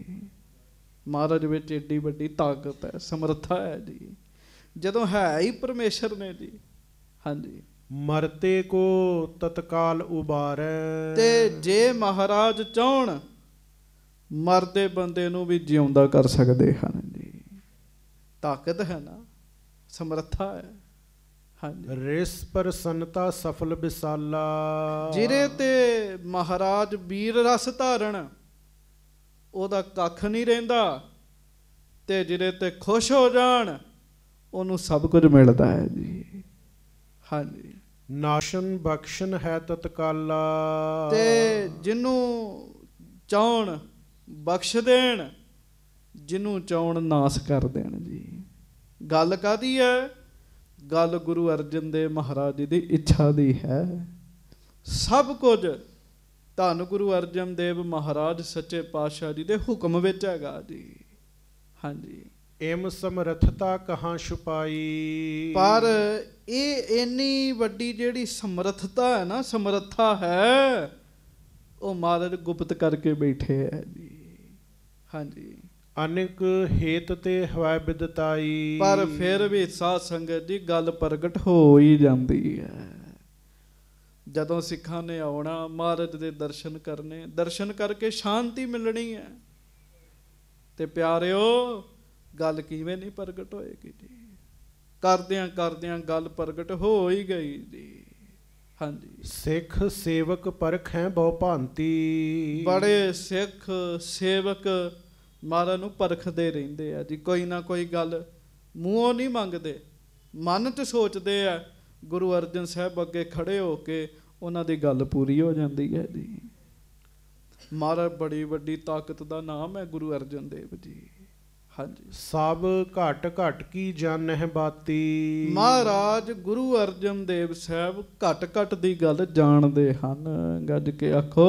ਮਹਾਰਾਜ ਵਿੱਚ ਏਡੀ ਵੱਡੀ ਤਾਕਤ ਹੈ ਸਮਰੱਥਾ ਹੈ ਜੀ ਜਦੋਂ ਹੈ ਹੀ ਪਰਮੇਸ਼ਰ ਨੇ ਜੀ ਹਾਂਜੀ ਮਰਤੇ ਕੋ ਤਤਕਾਲ ਉਬਾਰੈ ਤੇ ਜੇ ਮਹਾਰਾਜ ਚਾਹਣ ਮਰਦੇ ਬੰਦੇ ਨੂੰ ਵੀ ਜਿਉਂਦਾ ਕਰ ਸਕਦੇ ਹਨ ਜੀ ਤਾਕਤ ਹੈ ਨਾ ਸਮਰੱਥਾ ਹੈ ਰਿਸ ਪ੍ਰਸੰਨਤਾ ਸਫਲ ਵਿਸਾਲਾ ਜਿਹਦੇ ਤੇ ਮਹਾਰਾਜ ਵੀਰ ਰਸ ਧਾਰਨ ਉਹਦਾ ਕੱਖ ਨਹੀਂ ਰਹਿੰਦਾ ਤੇ ਜਿਹਦੇ ਤੇ ਖੁਸ਼ ਹੋ ਜਾਣ ਉਹਨੂੰ ਸਭ ਕੁਝ ਮਿਲਦਾ ਹੈ ਜੀ ਹਾਂਜੀ ਨਾਸ਼ਨ ਬਖਸ਼ਨ ਹੈ ਤਤਕਾਲਾ ਤੇ ਜਿਹਨੂੰ ਚਾਉਣ ਬਖਸ਼ ਦੇਣ ਜਿਹਨੂੰ ਚਾਉਣ ਨਾਸ ਕਰ ਦੇਣ ਜੀ ਗੱਲ ਕਾਦੀ ਹੈ ਗੱਲ ਗੁਰੂ ਅਰਜਨ ਦੇਵ ਮਹਾਰਾਜ ਜੀ ਦੀ ਇੱਛਾ ਦੀ ਹੈ ਸਭ ਕੁਝ ਧੰਨ ਗੁਰੂ ਅਰਜਨ ਦੇਵ ਮਹਾਰਾਜ ਸੱਚੇ ਪਾਤਸ਼ਾਹ ਜੀ ਦੇ ਹੁਕਮ ਵਿੱਚ ਹੈਗਾ ਜੀ ਹਾਂਜੀ ਇਮ ਸਮਰਥਤਾ ਕਹਾਂ ਛੁਪਾਈ ਪਰ ਇਹ ਇੰਨੀ ਵੱਡੀ ਜਿਹੜੀ ਸਮਰਥਤਾ ਹੈ ਨਾ ਸਮਰੱਥਾ ਹੈ ਉਹ ਮਹਾਰਾਜ ਗੁਪਤ ਕਰਕੇ ਬੈਠੇ ਹੈ ਜੀ ਹਾਂਜੀ ਅਨੇਕ ਹੇਤ ਤੇ ਹਵਾ ਵਿਦਤਾਈ ਪਰ ਫਿਰ ਵੀ ਸਾਧ ਸੰਗਤ ਦੀ ਗੱਲ ਪ੍ਰਗਟ ਹੋ ਹੀ ਜਾਂਦੀ ਹੈ ਜਦੋਂ ਸਿੱਖਾਂ ਨੇ ਆਉਣਾ ਮਹਾਰਾਜ ਦੇ ਦਰਸ਼ਨ ਕਰਨੇ ਦਰਸ਼ਨ ਕਰਕੇ ਸ਼ਾਂਤੀ ਮਿਲਣੀ ਹੈ ਤੇ ਪਿਆਰਿਓ ਗੱਲ ਕਿਵੇਂ ਨਹੀਂ ਪ੍ਰਗਟ ਹੋਏਗੀ ਜੀ ਕਰਦਿਆਂ ਕਰਦਿਆਂ ਗੱਲ ਪ੍ਰਗਟ ਹੋ ਹੀ ਗਈ ਜੀ ਹਾਂਜੀ ਸਿੱਖ ਸੇਵਕ ਪਰਖ ਹੈ ਬਹੁ ਭਾਂਤੀ ਬੜੇ ਸਿੱਖ ਸੇਵਕ ਮਾਰਾ ਨੂੰ ਪਰਖਦੇ ਰਹਿੰਦੇ ਆ ਜੀ ਕੋਈ ਨਾ ਕੋਈ ਗੱਲ ਮੂੰਹੋਂ ਨਹੀਂ ਮੰਗਦੇ ਮਨ ਤੇ ਸੋਚਦੇ ਆ ਗੁਰੂ ਅਰਜਨ ਸਾਹਿਬ ਅੱਗੇ ਖੜੇ ਹੋ ਕੇ ਉਹਨਾਂ ਦੀ ਗੱਲ ਪੂਰੀ ਹੋ ਜਾਂਦੀ ਹੈ ਜੀ ਮਾਰਾ ਬੜੀ ਵੱਡੀ ਤਾਕਤ ਦਾ ਨਾਮ ਹੈ ਗੁਰੂ ਅਰਜਨ ਦੇਵ ਜੀ ਹਾਂਜੀ ਸਭ ਘਟ ਘਟ ਕੀ ਜਾਣਹਿ ਬਾਤੀ ਮਹਾਰਾਜ ਗੁਰੂ ਅਰਜਨ ਦੇਵ ਸਾਹਿਬ ਘਟ ਘਟ ਦੀ ਗੱਲ ਜਾਣਦੇ ਹਨ ਗੱਜ ਕੇ ਆਖੋ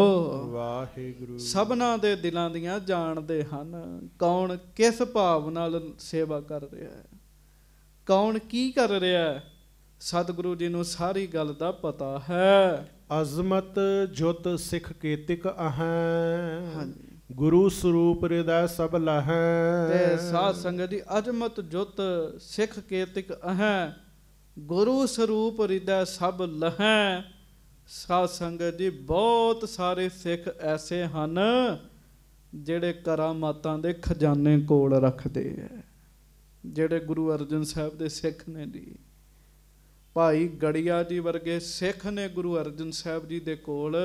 ਵਾਹਿਗੁਰੂ ਸਭਨਾ ਦੇ ਦਿਲਾਂ ਦੀਆਂ ਜਾਣਦੇ ਹਨ ਕੌਣ ਕਿਸ ਭਾਵ ਨਾਲ ਸੇਵਾ ਕਰ ਰਿਹਾ ਹੈ ਕੌਣ ਕੀ ਕਰ ਰਿਹਾ ਹੈ ਸਤਿਗੁਰੂ ਜੀ ਨੂੰ ਸਾਰੀ ਗੱਲ ਦਾ ਪਤਾ ਹੈ ਅਜ਼ਮਤ ਜੁਤ ਸਿੱਖ ਕੇ ਤਿਕ ਅਹੈ ਹਾਂਜੀ ਗੁਰੂ ਸਰੂਪ ਰਿਦਾ ਸਭ ਲਹੈ ਤੇ ਸਾਧ ਸੰਗਤ ਦੀ ਅਜਮਤ ਜੁਤ ਸਿੱਖ ਕੇਤਿਕ ਅਹੈ ਗੁਰੂ ਸਰੂਪ ਰਿਦਾ ਸਭ ਲਹੈ ਸਾਧ ਸੰਗਤ ਦੀ ਬਹੁਤ ਸਾਰੇ ਸਿੱਖ ਐਸੇ ਹਨ ਜਿਹੜੇ ਕਰਾਮਾਤਾਂ ਦੇ ਖਜ਼ਾਨੇ ਕੋਲ ਰੱਖਦੇ ਐ ਜਿਹੜੇ ਗੁਰੂ ਅਰਜਨ ਸਾਹਿਬ ਦੇ ਸਿੱਖ ਨੇ ਦੀ ਭਾਈ ਗੜੀਆ ਜੀ ਵਰਗੇ ਸਿੱਖ ਨੇ ਗੁਰੂ ਅਰਜਨ ਸਾਹਿਬ ਜੀ ਦੇ ਕੋਲ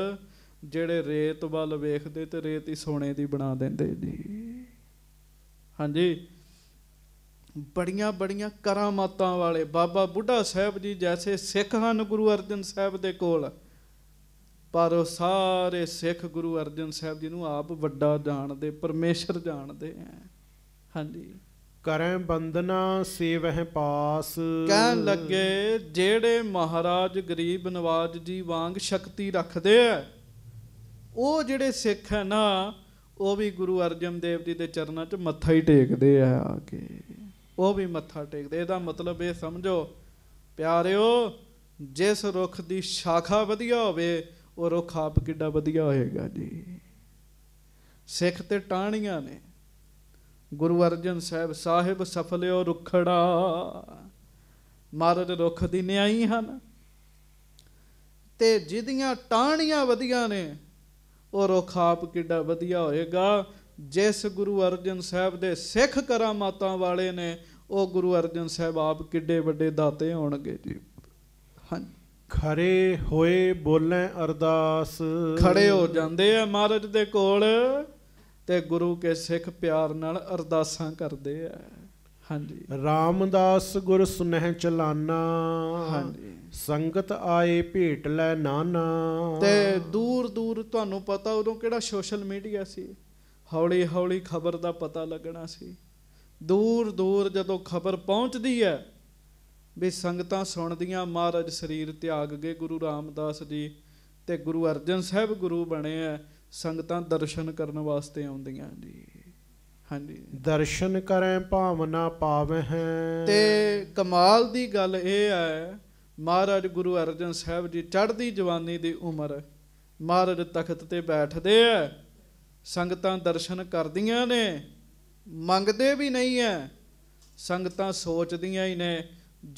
ਜਿਹੜੇ ਰੇਤ ਵੱਲ ਵੇਖਦੇ ਤੇ ਰੇਤ ਹੀ ਸੋਨੇ ਦੀ ਬਣਾ ਦਿੰਦੇ ਜੀ ਹਾਂਜੀ ਬੜੀਆਂ ਬੜੀਆਂ ਕਰਾਮਾਤਾਂ ਵਾਲੇ ਬਾਬਾ ਬੁੱਢਾ ਸਾਹਿਬ ਜੀ ਜੈਸੇ ਸਿੱਖ ਹਨ ਗੁਰੂ ਅਰਜਨ ਸਾਹਿਬ ਦੇ ਕੋਲ ਪਰ ਉਹ ਸਾਰੇ ਸਿੱਖ ਗੁਰੂ ਅਰਜਨ ਸਾਹਿਬ ਜੀ ਨੂੰ ਆਪ ਵੱਡਾ ਜਾਣਦੇ ਪਰਮੇਸ਼ਰ ਜਾਣਦੇ ਆ ਹਾਂਜੀ ਕਰੈ ਬੰਦਨਾ ਸੇਵਹਿ ਪਾਸ ਕਹਿਣ ਲੱਗੇ ਜਿਹੜੇ ਮਹਾਰਾਜ ਗਰੀਬ ਨਵਾਜ ਜੀ ਵਾਂਗ ਸ਼ਕਤੀ ਰੱਖਦੇ ਆ ਉਹ ਜਿਹੜੇ ਸਿੱਖ ਹਨ ਉਹ ਵੀ ਗੁਰੂ ਅਰਜਨ ਦੇਵ ਜੀ ਦੇ ਚਰਨਾਂ 'ਚ ਮੱਥਾ ਹੀ ਟੇਕਦੇ ਆ ਆ ਕੇ ਉਹ ਵੀ ਮੱਥਾ ਟੇਕਦੇ ਇਹਦਾ ਮਤਲਬ ਇਹ ਸਮਝੋ ਪਿਆਰਿਓ ਜਿਸ ਰੁੱਖ ਦੀ ਸ਼ਾਖਾ ਵਧੀਆ ਹੋਵੇ ਉਹ ਰੁੱਖ ਆਪ ਕਿੱਡਾ ਵਧੀਆ ਹੋਏਗਾ ਜੀ ਸਿੱਖ ਤੇ ਟਾਣੀਆਂ ਨੇ ਗੁਰੂ ਅਰਜਨ ਸਾਹਿਬ ਸਾਹਿਬ ਸਫਲਿਓ ਰੁਖੜਾ ਮਾਰਦ ਰੁੱਖ ਦੀ ਨਿਆਈ ਹਨ ਤੇ ਜਿਹਦੀਆਂ ਟਾਣੀਆਂ ਵਧੀਆਂ ਨੇ ਉਹ ਰੁੱਖ ਆਪ ਕਿੱਡਾ ਵਧੀਆ ਹੋਏਗਾ ਜਿਸ ਗੁਰੂ ਅਰਜਨ ਸਾਹਿਬ ਦੇ ਸਿੱਖ ਕਰਾਮਾਤਾਂ ਵਾਲੇ ਨੇ ਉਹ ਗੁਰੂ ਅਰਜਨ ਸਾਹਿਬ ਆਪ ਕਿੱਡੇ ਵੱਡੇ ਦਾਤੇ ਹੋਣਗੇ ਜੀ ਹਾਂ ਖਰੇ ਹੋਏ ਬੋਲੇ ਅਰਦਾਸ ਖੜੇ ਹੋ ਜਾਂਦੇ ਆ ਮਹਾਰਾਜ ਦੇ ਕੋਲ ਤੇ ਗੁਰੂ ਕੇ ਸਿੱਖ ਪਿਆਰ ਨਾਲ ਅਰਦਾਸਾਂ ਕਰਦੇ ਆ ਹਾਂਜੀ ਰਾਮਦਾਸ ਗੁਰ ਸੁਨਹਿ ਚਲਾਨਾ ਹਾਂਜੀ ਸੰਗਤ ਆਏ ਭੇਟ ਲੈ ਨਾਨਾ ਤੇ ਦੂਰ ਦੂਰ ਤੁਹਾਨੂੰ ਪਤਾ ਉਦੋਂ ਕਿਹੜਾ ਸੋਸ਼ਲ ਮੀਡੀਆ ਸੀ ਹੌਲੀ ਹੌਲੀ ਖਬਰ ਦਾ ਪਤਾ ਲੱਗਣਾ ਸੀ ਦੂਰ ਦੂਰ ਜਦੋਂ ਖਬਰ ਪਹੁੰਚਦੀ ਹੈ ਵੀ ਸੰਗਤਾਂ ਸੁਣਦੀਆਂ ਮਹਾਰਾਜ ਸਰੀਰ ਤਿਆਗ ਗਏ ਗੁਰੂ ਰਾਮਦਾਸ ਜੀ ਤੇ ਗੁਰੂ ਅਰਜਨ ਸਾਹਿਬ ਗੁਰੂ ਬਣੇ ਆ ਸੰਗਤਾਂ ਦਰਸ਼ਨ ਕਰਨ ਵਾਸਤੇ ਆਉਂਦੀਆਂ ਜੀ ਹਾਂਜੀ ਦਰਸ਼ਨ ਕਰੈ ਭਾਵਨਾ ਹੈ ਤੇ ਕਮਾਲ ਦੀ ਗੱਲ ਇਹ ਹੈ ਮਹਾਰਾਜ ਗੁਰੂ ਅਰਜਨ ਸਾਹਿਬ ਜੀ ਚੜ੍ਹਦੀ ਜਵਾਨੀ ਦੀ ਉਮਰ ਮਹਾਰਾਜ ਤਖਤ ਤੇ ਬੈਠਦੇ ਆ ਸੰਗਤਾਂ ਦਰਸ਼ਨ ਕਰਦੀਆਂ ਨੇ ਮੰਗਦੇ ਵੀ ਨਹੀਂ ਐ ਸੰਗਤਾਂ ਸੋਚਦੀਆਂ ਹੀ ਨੇ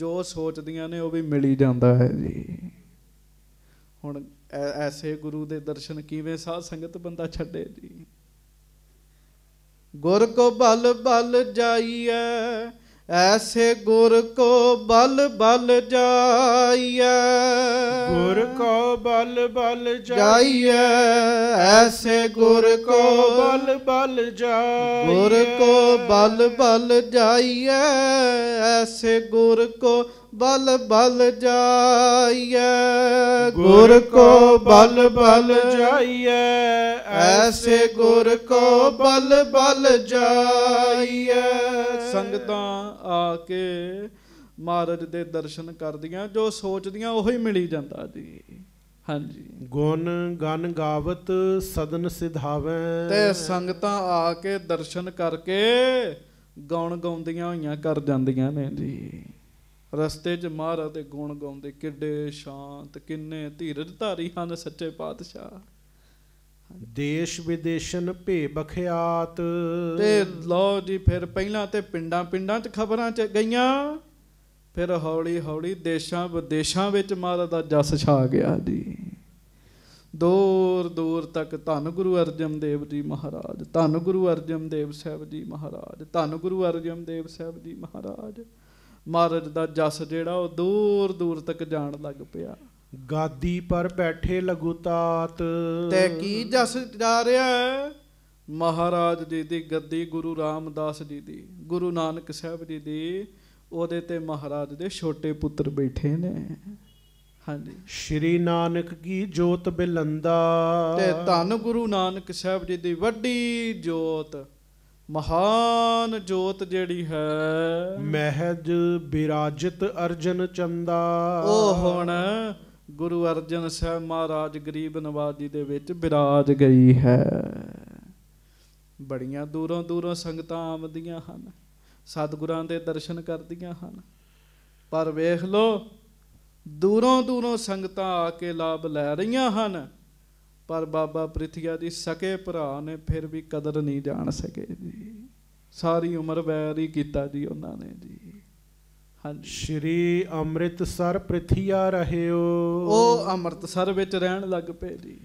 ਜੋ ਸੋਚਦੀਆਂ ਨੇ ਉਹ ਵੀ ਮਿਲੀ ਜਾਂਦਾ ਹੈ ਜੀ ਹੁਣ ਐਸੇ ਗੁਰੂ ਦੇ ਦਰਸ਼ਨ ਕਿਵੇਂ ਸਾਧ ਸੰਗਤ ਬੰਦਾ ਛੱਡੇ ਜੀ ਗੁਰ ਕੋ ਬਲ ਬਲ ਜਾਈਐ ਐਸੇ ਗੁਰ ਕੋ ਬਲ ਬਲ ਜਾਈਐ ਗੁਰ ਕੋ ਬਲ ਬਲ ਜਾਈਐ ਐਸੇ ਗੁਰ ਕੋ ਬਲ ਬਲ ਜਾਈਐ ਗੁਰ ਕੋ ਬਲ ਬਲ ਜਾਈਐ ਐਸੇ ਗੁਰ ਕੋ ਬਲ ਬਲ ਜਾਈਐ ਗੁਰ ਕੋ ਬਲ ਬਲ ਜਾਈਐ ਐਸੇ ਗੁਰ ਕੋ ਬਲ ਬਲ ਜਾਈਐ ਸੰਗਤਾਂ ਆ ਕੇ ਮਹਾਰਾਜ ਦੇ ਦਰਸ਼ਨ ਕਰਦੀਆਂ ਜੋ ਸੋਚਦੀਆਂ ਉਹੀ ਮਿਲੀ ਜਾਂਦਾ ਜੀ ਹਾਂਜੀ ਗੁਣ ਗਨ ਗਾਵਤ ਸਦਨ ਸਿਧਾਵੇਂ ਤੇ ਸੰਗਤਾਂ ਆ ਕੇ ਦਰਸ਼ਨ ਕਰਕੇ ਗਉਣ ਗਾਉਂਦੀਆਂ ਹੋਈਆਂ ਕਰ ਜਾਂਦੀਆਂ ਨੇ ਜੀ ਰਸਤੇ 'ਚ ਮਹਾਰਾਜ ਦੇ ਗੁਣ ਗਾਉਂਦੇ ਕਿੱਡੇ ਸ਼ਾਂਤ ਕਿੰਨੇ ਧੀਰਜ ਧਾਰੀ ਹਨ ਸੱਚੇ ਪਾਤਸ਼ਾਹ ਦੇਸ਼ ਵਿਦੇਸ਼ਨ ਭੇ ਬਖਿਆਤ ਤੇ ਲੋ ਜੀ ਫਿਰ ਪਹਿਲਾਂ ਤੇ ਪਿੰਡਾਂ ਪਿੰਡਾਂ 'ਚ ਖਬਰਾਂ 'ਚ ਗਈਆਂ ਫਿਰ ਹੌਲੀ ਹੌਲੀ ਦੇਸ਼ਾਂ ਵਿਦੇਸ਼ਾਂ ਵਿੱਚ ਮਾਤਾ ਦਾ ਜਸ ਛਾ ਗਿਆ ਜੀ ਦੂਰ ਦੂਰ ਤੱਕ ਧੰਨ ਗੁਰੂ ਅਰਜਨ ਦੇਵ ਜੀ ਮਹਾਰਾਜ ਧੰਨ ਗੁਰੂ ਅਰਜਨ ਦੇਵ ਸਾਹਿਬ ਜੀ ਮਹਾਰਾਜ ਧੰਨ ਗੁਰੂ ਅਰਜਨ ਦੇਵ ਸਾਹਿਬ ਜੀ ਮਹਾਰਾਜ ਮਹਾਰਾਜ ਦਾ ਜਸ ਜਿਹੜਾ ਉਹ ਦੂਰ ਦੂਰ ਤੱਕ ਜਾਣ ਲੱਗ ਪਿਆ ਗਾਦੀ ਪਰ ਬੈਠੇ ਲਗੂਤਾਤ ਤੇ ਕੀ ਜਸ ਜਾ ਰਿਹਾ ਮਹਾਰਾਜ ਜੀ ਦੀ ਗੱਦੀ ਗੁਰੂ ਰਾਮਦਾਸ ਜੀ ਦੀ ਗੁਰੂ ਨਾਨਕ ਸਾਹਿਬ ਜੀ ਦੀ ਉਹਦੇ ਤੇ ਮਹਾਰਾਜ ਦੇ ਛੋਟੇ ਪੁੱਤਰ ਬੈਠੇ ਨੇ ਹਾਂਜੀ ਸ਼੍ਰੀ ਨਾਨਕ ਕੀ ਜੋਤ ਬਿਲੰਦਾ ਤੇ ਧੰਨ ਗੁਰੂ ਨਾਨਕ ਸਾਹਿਬ ਜੀ ਦੀ ਵੱਡੀ ਜੋਤ ਮਹਾਨ ਜੋਤ ਜਿਹੜੀ ਹੈ ਮਹਿਜ ਬਿਰਾਜਿਤ ਅਰਜਨ ਚੰਦਾ ਉਹ ਹੁਣ ਗੁਰੂ ਅਰਜਨ ਸਾਹਿਬ ਮਹਾਰਾਜ ਗਰੀਬ ਨਵਾਜੀ ਦੇ ਵਿੱਚ ਵਿਰਾਜ ਗਈ ਹੈ ਬੜੀਆਂ ਦੂਰੋਂ ਦੂਰੋਂ ਸੰਗਤਾਂ ਆਉਂਦੀਆਂ ਹਨ ਸਤਿਗੁਰਾਂ ਦੇ ਦਰਸ਼ਨ ਕਰਦੀਆਂ ਹਨ ਪਰ ਵੇਖ ਲੋ ਦੂਰੋਂ ਦੂਰੋਂ ਸੰਗਤਾਂ ਆ ਕੇ ਲਾਭ ਲੈ ਰਹੀਆਂ ਹਨ ਪਰ ਬਾਬਾ ਪ੍ਰਿਥੀਆ ਦੀ ਸਕੇ ਭਰਾ ਨੇ ਫਿਰ ਵੀ ਕਦਰ ਨਹੀਂ ਜਾਣ ਸਕੇ ਜੀ ਸਾਰੀ ਉਮਰ ਵੈਰ ਹੀ ਕੀਤਾ ਜੀ ਉਹਨਾਂ ਨੇ ਜੀ ਸ਼੍ਰੀ ਅੰਮ੍ਰਿਤਸਰ ਪ੍ਰਥਿਆ ਰਹਿਓ ਉਹ ਅੰਮ੍ਰਿਤਸਰ ਵਿੱਚ ਰਹਿਣ ਲੱਗ ਪਏ ਜੀ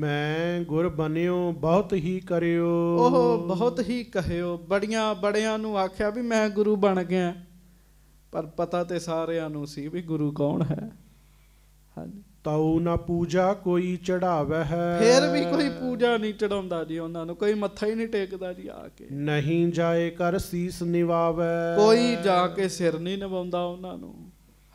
ਮੈਂ ਗੁਰ ਬਨਿਓ ਬਹੁਤ ਹੀ ਕਰਿਓ ਉਹ ਬਹੁਤ ਹੀ ਕਹਿਓ ਬੜੀਆਂ ਬੜਿਆਂ ਨੂੰ ਆਖਿਆ ਵੀ ਮੈਂ ਗੁਰੂ ਬਣ ਗਿਆ ਪਰ ਪਤਾ ਤੇ ਸਾਰਿਆਂ ਨੂੰ ਸੀ ਵੀ ਗੁਰੂ ਕੌਣ ਹੈ ਹਾਂਜੀ ਤਉ ਨਾ ਪੂਜਾ ਕੋਈ ਚੜਾਵੇ ਹੈ ਫੇਰ ਵੀ ਕੋਈ ਪੂਜਾ ਨਹੀਂ ਚੜਾਉਂਦਾ ਜੀ ਉਹਨਾਂ ਨੂੰ ਕੋਈ ਮੱਥਾ ਹੀ ਨਹੀਂ ਟੇਕਦਾ ਜੀ ਆ ਕੇ ਨਹੀਂ ਜਾਏ ਕਰ ਸੀਸ ਨਿਵਾਵੇ ਕੋਈ ਜਾ ਕੇ ਸਿਰ ਨਹੀਂ ਨਿਵਾਉਂਦਾ ਉਹਨਾਂ ਨੂੰ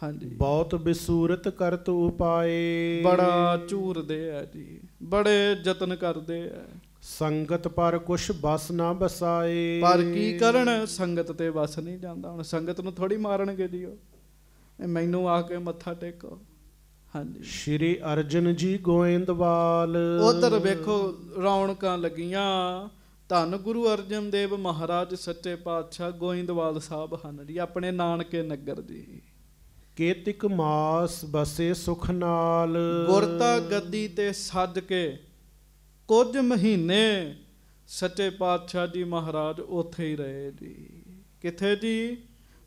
ਹਾਂਜੀ ਬਹੁਤ ਬਿਸੂਰਤ ਕਰਤ ਉਪਾਏ ਬੜਾ ਝੂਰਦੇ ਆ ਜੀ ਬੜੇ ਯਤਨ ਕਰਦੇ ਆ ਸੰਗਤ ਪਰ ਕੁਛ ਬਸ ਨਾ ਬਸਾਏ ਪਰ ਕੀ ਕਰਨ ਸੰਗਤ ਤੇ ਬਸ ਨਹੀਂ ਜਾਂਦਾ ਹੁਣ ਸੰਗਤ ਨੂੰ ਥੋੜੀ ਮਾਰਨਗੇ ਜੀ ਉਹ ਮੈਨੂੰ ਆ ਕੇ ਮੱਥਾ ਟੇਕੋ ਹਾਂਜੀ ਸ਼੍ਰੀ ਅਰਜਨ ਜੀ ਗੋਇੰਦਵਾਲ ਉਧਰ ਵੇਖੋ ਰੌਣਕਾਂ ਲੱਗੀਆਂ ਧੰਨ ਗੁਰੂ ਅਰਜਨ ਦੇਵ ਮਹਾਰਾਜ ਸੱਚੇ ਪਾਤਸ਼ਾਹ ਗੋਇੰਦਵਾਲ ਸਾਹਿਬ ਹਨ ਜੀ ਆਪਣੇ ਨਾਨਕੇ ਨਗਰ ਜੀ ਕੇਤਿਕ ਮਾਸ ਬਸੇ ਸੁਖ ਨਾਲ ਗੁਰਤਾ ਗੱਦੀ ਤੇ ਸੱਜ ਕੇ ਕੁਝ ਮਹੀਨੇ ਸੱਚੇ ਪਾਤਸ਼ਾਹ ਜੀ ਮਹਾਰਾਜ ਉੱਥੇ ਹੀ ਰਹੇ ਜੀ ਕਿੱਥੇ ਜੀ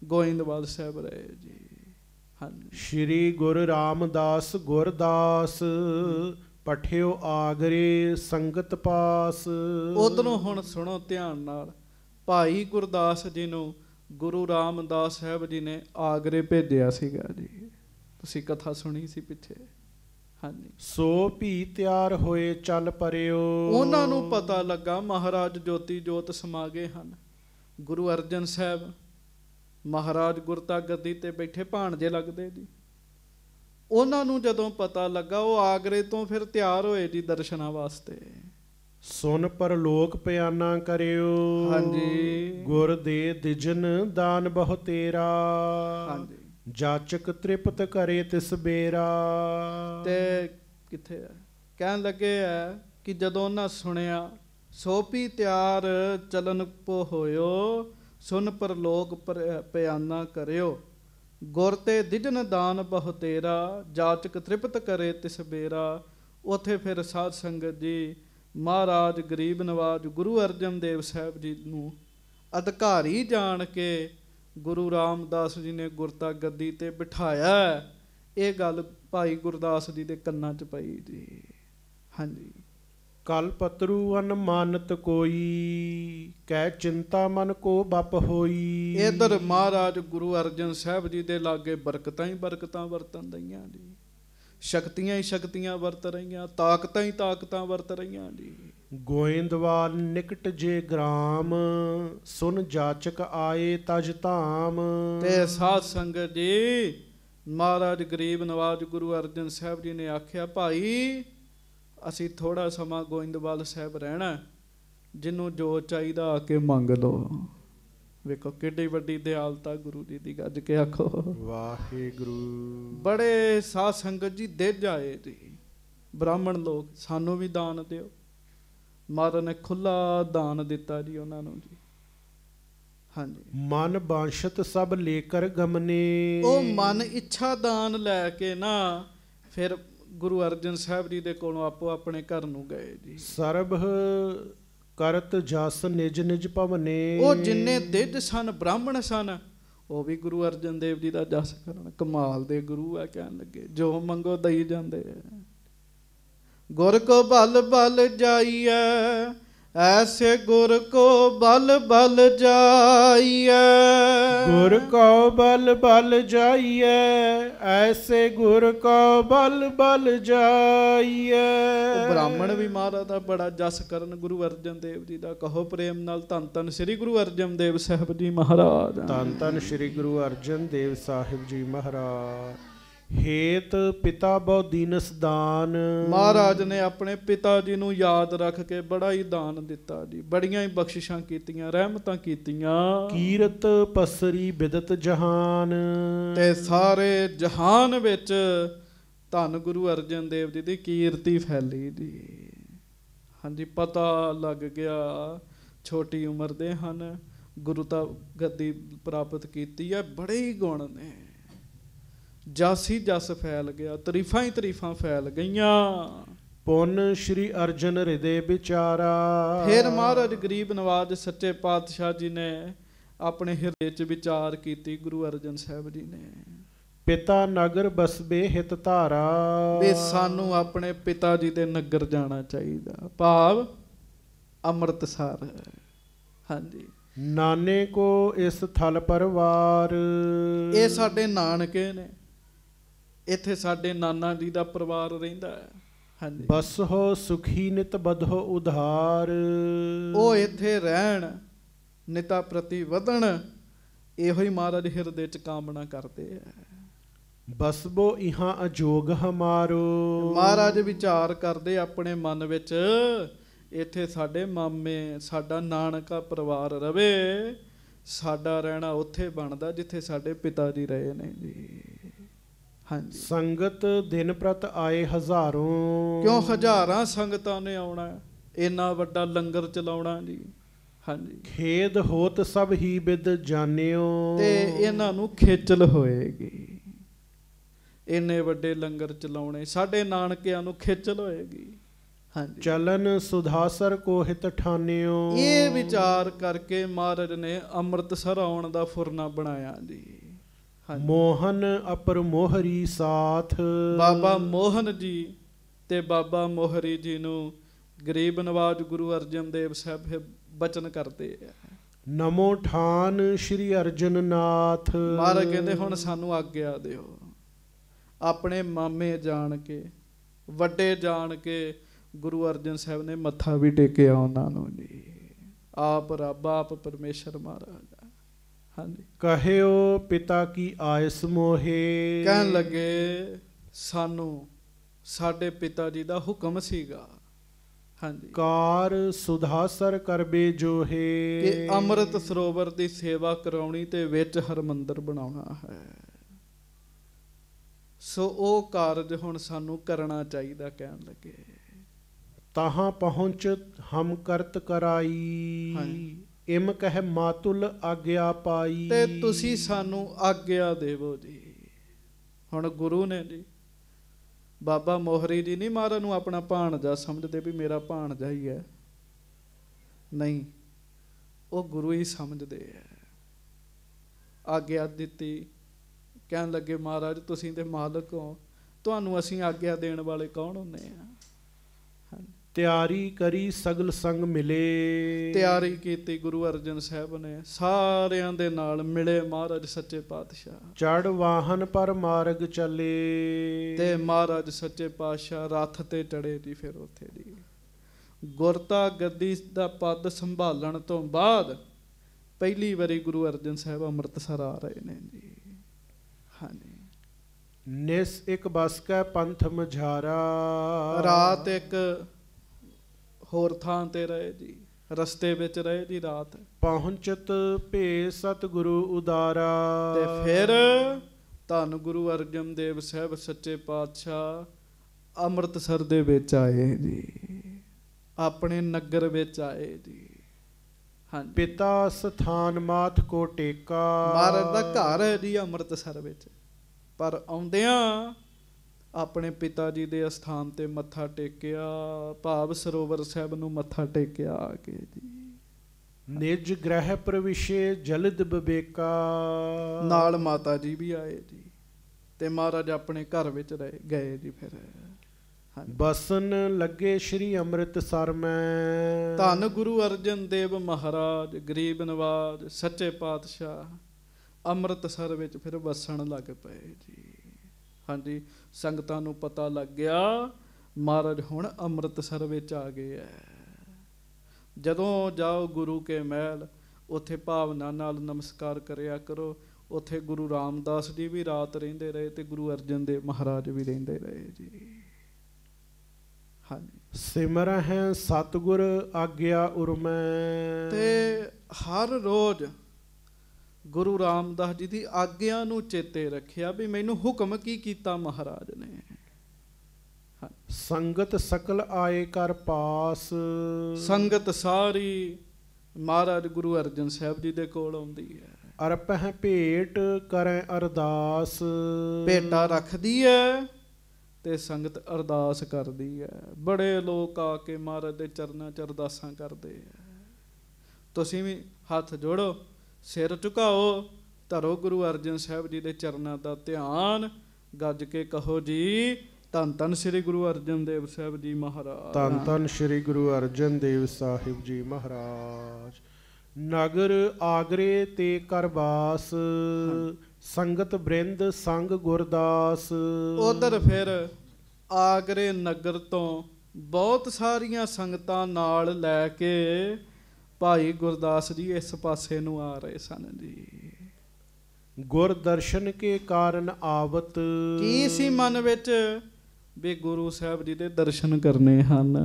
ਗੋਇੰਦਵਾਲ ਸਾਹਿਬ ਰਹੇ ਜੀ ਸ਼੍ਰੀ ਗੁਰੂ ਰਾਮਦਾਸ ਗੁਰਦਾਸ ਪਠਿਓ ਆਗਰੇ ਸੰਗਤ ਪਾਸ ਉਦੋਂ ਹੁਣ ਸੁਣੋ ਧਿਆਨ ਨਾਲ ਭਾਈ ਗੁਰਦਾਸ ਜੀ ਨੂੰ ਗੁਰੂ ਰਾਮਦਾਸ ਸਾਹਿਬ ਜੀ ਨੇ ਆਗਰੇ ਭੇਜਿਆ ਸੀਗਾ ਜੀ ਤੁਸੀਂ ਕਥਾ ਸੁਣੀ ਸੀ ਪਿੱਛੇ ਹਾਂਜੀ ਸੋ ਭੀ ਤਿਆਰ ਹੋਏ ਚੱਲ ਪਰਿਓ ਉਹਨਾਂ ਨੂੰ ਪਤਾ ਲੱਗਾ ਮਹਾਰਾਜ ਜੋਤੀ ਜੋਤ ਸਮਾਗੇ ਹਨ ਗੁਰੂ ਅਰਜਨ ਸਾਹਿਬ ਮਹਾਰਾਜ ਗੁਰਤਾ ਗੱਦੀ ਤੇ ਬੈਠੇ ਭਾਣਜੇ ਲੱਗਦੇ ਜੀ ਉਹਨਾਂ ਨੂੰ ਜਦੋਂ ਪਤਾ ਲੱਗਾ ਉਹ ਆਗਰੇ ਤੋਂ ਫਿਰ ਤਿਆਰ ਹੋਏ ਜੀ ਦਰਸ਼ਨਾਂ ਵਾਸਤੇ ਸੁਨ ਪਰਲੋਕ ਪਿਆਨਾ ਕਰਿਓ ਹਾਂਜੀ ਗੁਰ ਦੇ ਦਿਜਨ ਦਾਨ ਬਹੁ ਤੇਰਾ ਹਾਂਜੀ ਜਾਚਕ ਤ੍ਰਿਪਤ ਕਰੇ ਤਿਸ ਬੇਰਾ ਤੇ ਕਿੱਥੇ ਹੈ ਕਹਿਣ ਲੱਗੇ ਆ ਕਿ ਜਦੋਂ ਉਹਨਾਂ ਸੁਣਿਆ ਸੋਪੀ ਤਿਆਰ ਚਲਨ ਪੋ ਹੋਇਓ ਸੁਨ ਪਰਲੋਕ ਪਿਆਨਾ ਕਰਿਓ ਗੁਰ ਤੇ ਦਿਜਨ ਦਾਨ ਤੇਰਾ ਜਾਚਕ ਤ੍ਰਿਪਤ ਕਰੇ ਤਿਸ ਬੇਰਾ ਉਥੇ ਫਿਰ ਸਾਧ ਸੰਗਤ ਜੀ ਮਹਾਰਾਜ ਗਰੀਬ ਨਵਾਜ ਗੁਰੂ ਅਰਜਨ ਦੇਵ ਸਾਹਿਬ ਜੀ ਨੂੰ ਅਧਿਕਾਰੀ ਜਾਣ ਕੇ ਗੁਰੂ ਰਾਮਦਾਸ ਜੀ ਨੇ ਗੁਰਤਾ ਗੱਦੀ ਤੇ ਬਿਠਾਇਆ ਇਹ ਗੱਲ ਭਾਈ ਗੁਰਦਾਸ ਜੀ ਦੇ ਕੰਨਾਂ 'ਚ ਪਈ ਜੀ ਹਾਂਜੀ ਕਲ ਪਤਰੂ ਅਨਮਾਨਤ ਕੋਈ ਕਹਿ ਚਿੰਤਾ ਮਨ ਕੋ ਬਪ ਹੋਈ ਇਧਰ ਮਹਾਰਾਜ ਗੁਰੂ ਅਰਜਨ ਸਾਹਿਬ ਜੀ ਦੇ ਲਾਗੇ ਬਰਕਤਾਂ ਹੀ ਬਰਕਤਾਂ ਵਰਤਨ ਦਈਆਂ ਜੀ ਸ਼ਕਤੀਆਂ ਹੀ ਸ਼ਕਤੀਆਂ ਵਰਤ ਰਹੀਆਂ ਤਾਕਤਾਂ ਹੀ ਤਾਕਤਾਂ ਵਰਤ ਰਹੀਆਂ ਜੀ ਗੋਇੰਦਵਾਲ ਨਿਕਟ ਜੇ ਗ੍ਰਾਮ ਸੁਨ ਜਾਚਕ ਆਏ ਤਜ ਧਾਮ ਤੇ ਸਾਧ ਸੰਗਤ ਜੀ ਮਹਾਰਾਜ ਗਰੀਬ ਨਵਾਜ ਗੁਰੂ ਅਰਜਨ ਸਾਹਿਬ ਜੀ ਨੇ ਆਖਿਆ ਭਾਈ ਅਸੀਂ ਥੋੜਾ ਸਮਾਂ ਗੋਇੰਦਵਾਲ ਸਾਹਿਬ ਰਹਿਣਾ ਜਿੰਨੂੰ ਜੋ ਚਾਹੀਦਾ ਆ ਕੇ ਮੰਗ ਲੋ ਵੇਖੋ ਕਿੱਡੀ ਵੱਡੀ ਦਿਆਲਤਾ ਗੁਰੂ ਜੀ ਦੀ ਗੱਜ ਕੇ ਆਖੋ ਵਾਹਿਗੁਰੂ ਬੜੇ ਸਾਧ ਸੰਗਤ ਜੀ ਦੇ ਜਾਏ ਜੀ ਬ੍ਰਾਹਮਣ ਲੋਕ ਸਾਨੂੰ ਵੀ ਦਾਨ ਦਿਓ ਮਾਤਾ ਨੇ ਖੁੱਲਾ ਦਾਨ ਦਿੱਤਾ ਜੀ ਉਹਨਾਂ ਨੂੰ ਜੀ ਹਾਂਜੀ ਮਨ ਬਾਂਸ਼ਤ ਸਭ ਲੇਕਰ ਗਮਨੇ ਉਹ ਮਨ ਇੱਛਾ ਦਾਨ ਲੈ ਕੇ ਨਾ ਫਿਰ ਗੁਰੂ ਅਰਜਨ ਸਾਹਿਬ ਜੀ ਦੇ ਕੋਲੋਂ ਆਪੋ ਆਪਣੇ ਘਰ ਨੂੰ ਗਏ ਜੀ ਸਰਬ ਕਰਤ ਜਸ ਨਿਜ ਨਿਜ ਭਵਨੇ ਉਹ ਜਿੰਨੇ ਦਿੱਦ ਸਨ ਬ੍ਰਾਹਮਣ ਸਨ ਉਹ ਵੀ ਗੁਰੂ ਅਰਜਨ ਦੇਵ ਜੀ ਦਾ ਜਸ ਕਰਨ ਕਮਾਲ ਦੇ ਗੁਰੂ ਆ ਕਹਿਣ ਲੱਗੇ ਜੋ ਮੰਗੋ ਦਈ ਜਾਂਦੇ ਗੁਰ ਕੋ ਬਲ ਬਲ ਜਾਈਐ ਐਸੇ ਗੁਰ ਕੋ ਬਲ ਬਲ ਜਾਈਐ ਗੁਰ ਕੋ ਬਲ ਬਲ ਜਾਈਐ ਐਸੇ ਗੁਰ ਕੋ ਬਲ ਬਲ ਜਾਈਐ ਉਹ ਬ੍ਰਾਹਮਣ ਵੀ ਮਹਾਰਾਜ ਦਾ ਬੜਾ ਜਸ ਕਰਨ ਗੁਰੂ ਅਰਜਨ ਦੇਵ ਜੀ ਦਾ ਕਹੋ ਪ੍ਰੇਮ ਨਾਲ ਧੰਨ ਧੰਨ ਸ੍ਰੀ ਗੁਰੂ ਅਰਜਨ ਦੇਵ ਸਾਹਿਬ ਜੀ ਮਹਾਰਾਜ ਧੰਨ ਧੰਨ ਸ੍ਰੀ ਗੁਰੂ ਅਰਜਨ ਦੇਵ ਸਾਹਿਬ ਜੀ ਮਹਾਰਾਜ ਹੇਤ ਪਿਤਾ ਬਹੁ ਦੀਨਸ ਦਾਨ ਮਹਾਰਾਜ ਨੇ ਆਪਣੇ ਪਿਤਾ ਜੀ ਨੂੰ ਯਾਦ ਰੱਖ ਕੇ ਬੜਾ ਹੀ ਦਾਨ ਦਿੱਤਾ ਜੀ ਬੜੀਆਂ ਹੀ ਬਖਸ਼ਿਸ਼ਾਂ ਕੀਤੀਆਂ ਰਹਿਮਤਾਂ ਕੀਤੀਆਂ ਕੀਰਤ ਪਸਰੀ ਬਿਦਤ ਜਹਾਨ ਤੇ ਸਾਰੇ ਜਹਾਨ ਵਿੱਚ ਧੰਨ ਗੁਰੂ ਅਰਜਨ ਦੇਵ ਜੀ ਦੀ ਕੀਰਤੀ ਫੈਲੀ ਜੀ ਹਾਂਜੀ ਪਤਾ ਲੱਗ ਗਿਆ ਛੋਟੀ ਉਮਰ ਦੇ ਹਨ ਗੁਰੂ ਤਾਂ ਗੱਦੀ ਪ੍ਰਾਪਤ ਕੀਤੀ ਹੈ ਬੜੇ ਹੀ ਗੁਣ ਨੇ ਜਸ ਹੀ ਜਸ ਫੈਲ ਗਿਆ ਤਰੀਫਾਂ ਹੀ ਤਰੀਫਾਂ ਫੈਲ ਗਈਆਂ ਪੁੰਨ ਸ਼੍ਰੀ ਅਰਜਨ ਹਿਰਦੇ ਵਿਚਾਰਾ ਫਿਰ ਮਹਾਰਾਜ ਗਰੀਬ ਨਵਾਜ ਸੱਚੇ ਪਾਤਸ਼ਾਹ ਜੀ ਨੇ ਆਪਣੇ ਹਿਰਦੇ 'ਚ ਵਿਚਾਰ ਕੀਤੀ ਗੁਰੂ ਅਰਜਨ ਸਾਹਿਬ ਜੀ ਨੇ ਪਿਤਾ ਨਗਰ ਬਸਬੇ ਹਿਤ ਧਾਰਾ ਵੀ ਸਾਨੂੰ ਆਪਣੇ ਪਿਤਾ ਜੀ ਦੇ ਨਗਰ ਜਾਣਾ ਚਾਹੀਦਾ ਭਾਵ ਅੰਮ੍ਰਿਤਸਰ ਹਾਂਜੀ ਨਾਨੇ ਕੋ ਇਸ ਥਲ ਪਰਵਾਰ ਇਹ ਸਾਡੇ ਨਾਨਕੇ ਨੇ ਇੱਥੇ ਸਾਡੇ ਨਾਨਾ ਜੀ ਦਾ ਪਰਿਵਾਰ ਰਹਿੰਦਾ ਹੈ ਹਾਂਜੀ ਬਸ ਹੋ ਸੁਖੀ ਨਿਤ ਬਧੋ ਉਧਾਰ ਉਹ ਇੱਥੇ ਰਹਿਣ ਨਿਤਾ ਪ੍ਰਤੀ ਵਧਣ ਇਹੋ ਹੀ ਮਹਾਰਾਜ ਹਿਰਦੇ ਚ ਕਾਮਨਾ ਕਰਦੇ ਆ ਬਸਬੋ ਇਹਾ ਅਜੋਗ ਹਮਾਰੋ ਮਹਾਰਾਜ ਵਿਚਾਰ ਕਰਦੇ ਆਪਣੇ ਮਨ ਵਿੱਚ ਇੱਥੇ ਸਾਡੇ ਮਾਮੇ ਸਾਡਾ ਨਾਨਕਾ ਪਰਿਵਾਰ ਰਵੇ ਸਾਡਾ ਰਹਿਣਾ ਉੱਥੇ ਬਣਦਾ ਜਿੱਥੇ ਸਾਡੇ ਪਿਤਾ ਜੀ ਰਹੇ ਨੇ ਜੀ ਹਾਂਜੀ ਸੰਗਤ ਦਿਨ ਪ੍ਰਤ ਆਏ ਹਜ਼ਾਰੋਂ ਕਿਉਂ ਹਜ਼ਾਰਾਂ ਸੰਗਤਾਂ ਨੇ ਆਉਣਾ ਇੰਨਾ ਵੱਡਾ ਲੰਗਰ ਚਲਾਉਣਾ ਜੀ ਹਾਂਜੀ ਖੇਦ ਹੋਤ ਸਭ ਹੀ ਬਿਦ ਜਾਣਿਓ ਤੇ ਇਹਨਾਂ ਨੂੰ ਖੇਚਲ ਹੋਏਗੀ ਇੰਨੇ ਵੱਡੇ ਲੰਗਰ ਚਲਾਉਣੇ ਸਾਡੇ ਨਾਨਕਿਆਂ ਨੂੰ ਖੇਚਲ ਹੋਏਗੀ ਹਾਂਜੀ ਚਲਨ ਸੁਧਾਸਰ ਕੋ ਹਿਤ ਠਾਨਿਓ ਇਹ ਵਿਚਾਰ ਕਰਕੇ ਮਹਾਰਾਜ ਨੇ ਅੰਮ੍ਰਿਤਸਰ ਆਉਣ ਦਾ ਫੁਰਨਾ ਬਣਾਇਆ ਜੀ ਮੋਹਨ ਅਪਰ ਮੋਹਰੀ ਸਾਥ ਬਾਬਾ ਮੋਹਨ ਜੀ ਤੇ ਬਾਬਾ ਮੋਹਰੀ ਜੀ ਨੂੰ ਗਰੀਬ ਨਵਾਜ ਗੁਰੂ ਅਰਜਨ ਦੇਵ ਸਾਹਿਬ ਬਚਨ ਕਰਦੇ ਆ ਨਮੋ ਠਾਨ ਸ਼੍ਰੀ ਅਰਜਨ ਨਾਥ ਮਹਾਰਾਜ ਕਹਿੰਦੇ ਹੁਣ ਸਾਨੂੰ ਆਗਿਆ ਦਿਓ ਆਪਣੇ ਮਾਮੇ ਜਾਣ ਕੇ ਵੱਡੇ ਜਾਣ ਕੇ ਗੁਰੂ ਅਰਜਨ ਸਾਹਿਬ ਨੇ ਮੱਥਾ ਵੀ ਟੇਕਿਆ ਉਹਨਾਂ ਨੂੰ ਜੀ ਆਪ ਰੱਬ ਆਪ ਪਰਮੇਸ਼ਰ ਮਹਾਰਾਜ ਹਾਂਜੀ ਕਹਿਓ ਪਿਤਾ ਕੀ ਆਇਸ ਮੋਹੇ ਕਹਿਣ ਲੱਗੇ ਸਾਨੂੰ ਸਾਡੇ ਪਿਤਾ ਜੀ ਦਾ ਹੁਕਮ ਸੀਗਾ ਹਾਂਜੀ ਕਾਰ ਸੁਧਾਸਰ ਕਰਬੇ ਜੋਹੇ ਕਿ ਅੰਮ੍ਰਿਤ ਸਰੋਵਰ ਦੀ ਸੇਵਾ ਕਰਾਉਣੀ ਤੇ ਵਿੱਚ ਹਰਮੰਦਰ ਬਣਾਉਣਾ ਹੈ ਸੋ ਉਹ ਕਾਰਜ ਹੁਣ ਸਾਨੂੰ ਕਰਨਾ ਚਾਹੀਦਾ ਕਹਿਣ ਲੱਗੇ ਤਾਹਾਂ ਪਹੁੰਚ ਹਮ ਕਰਤ ਕਰਾਈ ਹਾਂਜੀ ਇਮ ਕਹਿ ਮਾਤੁਲ ਆਗਿਆ ਪਾਈ ਤੇ ਤੁਸੀਂ ਸਾਨੂੰ ਆਗਿਆ ਦੇਵੋ ਜੀ ਹੁਣ ਗੁਰੂ ਨੇ ਜੀ ਬਾਬਾ ਮੋਹਰੀ ਜੀ ਨਹੀਂ ਮਾਰਨ ਨੂੰ ਆਪਣਾ ਭਾਣਜਾ ਸਮਝਦੇ ਵੀ ਮੇਰਾ ਭਾਣਜਾ ਹੀ ਹੈ ਨਹੀਂ ਉਹ ਗੁਰੂ ਹੀ ਸਮਝਦੇ ਹੈ ਆਗਿਆ ਦਿੱਤੀ ਕਹਿਣ ਲੱਗੇ ਮਹਾਰਾਜ ਤੁਸੀਂ ਤੇ ਮਾਲਕ ਹੋ ਤੁਹਾਨੂੰ ਅਸੀਂ ਆਗਿਆ ਦੇਣ ਵਾਲੇ ਕੌਣ ਹੁੰਨੇ ਆ ਤਿਆਰੀ ਕਰੀ ਸਗਲ ਸੰਗ ਮਿਲੇ ਤਿਆਰੀ ਕੀਤੀ ਗੁਰੂ ਅਰਜਨ ਸਾਹਿਬ ਨੇ ਸਾਰਿਆਂ ਦੇ ਨਾਲ ਮਿਲੇ ਮਹਾਰਾਜ ਸੱਚੇ ਪਾਤਸ਼ਾਹ ਚੜ ਵਾਹਨ ਪਰ ਮਾਰਗ ਚੱਲੇ ਤੇ ਮਹਾਰਾਜ ਸੱਚੇ ਪਾਤਸ਼ਾਹ ਰੱਥ ਤੇ ਚੜੇ ਜੀ ਫਿਰ ਉੱਥੇ ਜੀ ਗੁਰਤਾ ਗੱਦੀ ਦਾ ਪਦ ਸੰਭਾਲਣ ਤੋਂ ਬਾਅਦ ਪਹਿਲੀ ਵਾਰੀ ਗੁਰੂ ਅਰਜਨ ਸਾਹਿਬ ਅੰਮ੍ਰਿਤਸਰ ਆ ਰਹੇ ਨੇ ਜੀ ਹਾਂਜੀ ਨਿਸ ਇੱਕ ਬਸ ਕੈ ਪੰਥ ਮਝਾਰਾ ਰਾਤ ਇੱਕ ਹੋਰ ਥਾਂ ਤੇ ਰਹੇ ਜੀ ਰਸਤੇ ਵਿੱਚ ਰਹੇ ਜੀ ਰਾਤ ਪਹੁੰਚਤ ਭੇ ਸਤਿਗੁਰੂ ਉਦਾਰਾ ਤੇ ਫਿਰ ਧੰਨ ਗੁਰੂ ਅਰਜਨ ਦੇਵ ਸਾਹਿਬ ਸੱਚੇ ਪਾਤਸ਼ਾਹ ਅੰਮ੍ਰਿਤਸਰ ਦੇ ਵਿੱਚ ਆਏ ਜੀ ਆਪਣੇ ਨਗਰ ਵਿੱਚ ਆਏ ਜੀ ਹਾਂਜੀ ਪਿਤਾ ਸਥਾਨ ਮਾਤ ਕੋ ਟੇਕਾ ਮਹਾਰਾਜ ਦਾ ਘਰ ਦੀ ਜੀ ਅੰਮ੍ਰਿਤਸਰ ਵਿੱਚ ਪਰ ਆਉਂਦਿਆਂ ਆਪਣੇ ਪਿਤਾ ਜੀ ਦੇ ਅਸਥਾਨ ਤੇ ਮੱਥਾ ਟੇਕਿਆ ਭਾਵ ਸਰੋਵਰ ਸਾਹਿਬ ਨੂੰ ਮੱਥਾ ਟੇਕਿਆ ਆ ਕੇ ਜੀ ਨਿਜ ਗ੍ਰਹਿ ਪ੍ਰਵਿਸ਼ੇ ਜਲਦ ਬਿਬੇਕਾ ਨਾਲ ਮਾਤਾ ਜੀ ਵੀ ਆਏ ਜੀ ਤੇ ਮਹਾਰਾਜ ਆਪਣੇ ਘਰ ਵਿੱਚ ਰਹੇ ਗਏ ਜੀ ਫਿਰ ਬਸਨ ਲੱਗੇ ਸ੍ਰੀ ਅੰਮ੍ਰਿਤਸਰ ਮੈਂ ਧੰਨ ਗੁਰੂ ਅਰਜਨ ਦੇਵ ਮਹਾਰਾਜ ਗਰੀਬ ਨਵਾਜ ਸੱਚੇ ਪਾਤਸ਼ਾਹ ਅੰਮ੍ਰਿਤਸਰ ਵਿੱਚ ਫਿਰ ਵਸਣ ਲੱਗ ਪਏ ਜੀ ਹਾਂਜੀ ਸੰਗਤਾਂ ਨੂੰ ਪਤਾ ਲੱਗ ਗਿਆ ਮਹਾਰਾਜ ਹੁਣ ਅੰਮ੍ਰਿਤਸਰ ਵਿੱਚ ਆ ਗਏ ਐ ਜਦੋਂ ਜਾਓ ਗੁਰੂ ਕੇ ਮਹਿਲ ਉੱਥੇ ਭਾਵਨਾ ਨਾਲ ਨਮਸਕਾਰ ਕਰਿਆ ਕਰੋ ਉੱਥੇ ਗੁਰੂ ਰਾਮਦਾਸ ਜੀ ਵੀ ਰਾਤ ਰਹਿੰਦੇ ਰਹੇ ਤੇ ਗੁਰੂ ਅਰਜਨ ਦੇਵ ਮਹਾਰਾਜ ਵੀ ਰਹਿੰਦੇ ਰਹੇ ਜੀ ਹਾਂ ਸਿਮਰ ਹੈ ਸਤਗੁਰ ਆਗਿਆ ਉਰਮੈ ਤੇ ਹਰ ਰੋਜ਼ ਗੁਰੂ ਰਾਮਦਾਸ ਜੀ ਦੀ ਆਗਿਆ ਨੂੰ ਚੇਤੇ ਰੱਖਿਆ ਵੀ ਮੈਨੂੰ ਹੁਕਮ ਕੀ ਕੀਤਾ ਮਹਾਰਾਜ ਨੇ ਸੰਗਤ ਸਕਲ ਆਏ ਕਰ ਪਾਸ ਸੰਗਤ ਸਾਰੀ ਮਹਾਰਾਜ ਗੁਰੂ ਅਰਜਨ ਸਾਹਿਬ ਜੀ ਦੇ ਕੋਲ ਆਉਂਦੀ ਹੈ ਅਰਪਹਿ ਭੇਟ ਕਰੈ ਅਰਦਾਸ ਭੇਟਾ ਰੱਖਦੀ ਹੈ ਤੇ ਸੰਗਤ ਅਰਦਾਸ ਕਰਦੀ ਹੈ ਬੜੇ ਲੋਕ ਆ ਕੇ ਮਹਾਰਾਜ ਦੇ ਚਰਨਾਂ 'ਚ ਅਰਦਾਸਾਂ ਕਰਦੇ ਆ ਤੁਸੀਂ ਵੀ ਹੱਥ ਜੋੜੋ ਸਿਰ ਝੁਕਾਓ ਧਰੋ ਗੁਰੂ ਅਰਜਨ ਸਾਹਿਬ ਜੀ ਦੇ ਚਰਨਾਂ ਦਾ ਧਿਆਨ ਗੱਜ ਕੇ ਕਹੋ ਜੀ ਤਨ ਤਨ ਸ੍ਰੀ ਗੁਰੂ ਅਰਜਨ ਦੇਵ ਸਾਹਿਬ ਜੀ ਮਹਾਰਾਜ ਤਨ ਤਨ ਸ੍ਰੀ ਗੁਰੂ ਅਰਜਨ ਦੇਵ ਸਾਹਿਬ ਜੀ ਮਹਾਰਾਜ ਨਗਰ ਆਗਰੇ ਤੇ ਕਰਵਾਸ ਸੰਗਤ ਬ੍ਰਿੰਦ ਸੰਗ ਗੁਰਦਾਸ ਉਧਰ ਫਿਰ ਆਗਰੇ ਨਗਰ ਤੋਂ ਬਹੁਤ ਸਾਰੀਆਂ ਸੰਗਤਾਂ ਨਾਲ ਲੈ ਕੇ ਭਾਈ ਗੁਰਦਾਸ ਜੀ ਇਸ ਪਾਸੇ ਨੂੰ ਆ ਰਹੇ ਸਨ ਜੀ ਗੁਰ ਦਰਸ਼ਨ ਕੇ ਕਾਰਨ ਆਵਤ ਕੀ ਸੀ ਮਨ ਵਿੱਚ ਵੀ ਗੁਰੂ ਸਾਹਿਬ ਜੀ ਦੇ ਦਰਸ਼ਨ ਕਰਨੇ ਹਨ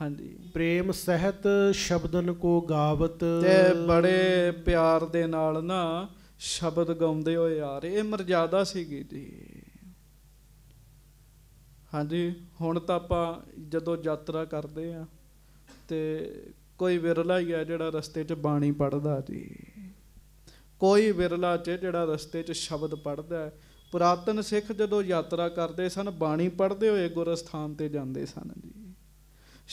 ਹਾਂਜੀ ਪ੍ਰੇਮ ਸਹਿਤ ਸ਼ਬਦਨ ਕੋ ਗਾਵਤ ਤੇ ਬੜੇ ਪਿਆਰ ਦੇ ਨਾਲ ਨਾ ਸ਼ਬਦ ਗਾਉਂਦੇ ਹੋਏ ਯਾਰ ਇਹ ਮਰਜ਼ਾਦਾ ਸੀਗੀ ਜੀ ਹਾਂਜੀ ਹੁਣ ਤਾਂ ਆਪਾਂ ਜਦੋਂ ਯਾਤਰਾ ਕਰਦੇ ਆ ਤੇ ਕੋਈ ਵਿਰਲਾ ਹੀ ਹੈ ਜਿਹੜਾ ਰਸਤੇ 'ਚ ਬਾਣੀ ਪੜਦਾ ਜੀ ਕੋਈ ਵਿਰਲਾ 'ਚ ਜਿਹੜਾ ਰਸਤੇ 'ਚ ਸ਼ਬਦ ਪੜਦਾ ਪੁਰਾਤਨ ਸਿੱਖ ਜਦੋਂ ਯਾਤਰਾ ਕਰਦੇ ਸਨ ਬਾਣੀ ਪੜਦੇ ਹੋਏ ਗੁਰਸਥਾਨ ਤੇ ਜਾਂਦੇ ਸਨ ਜੀ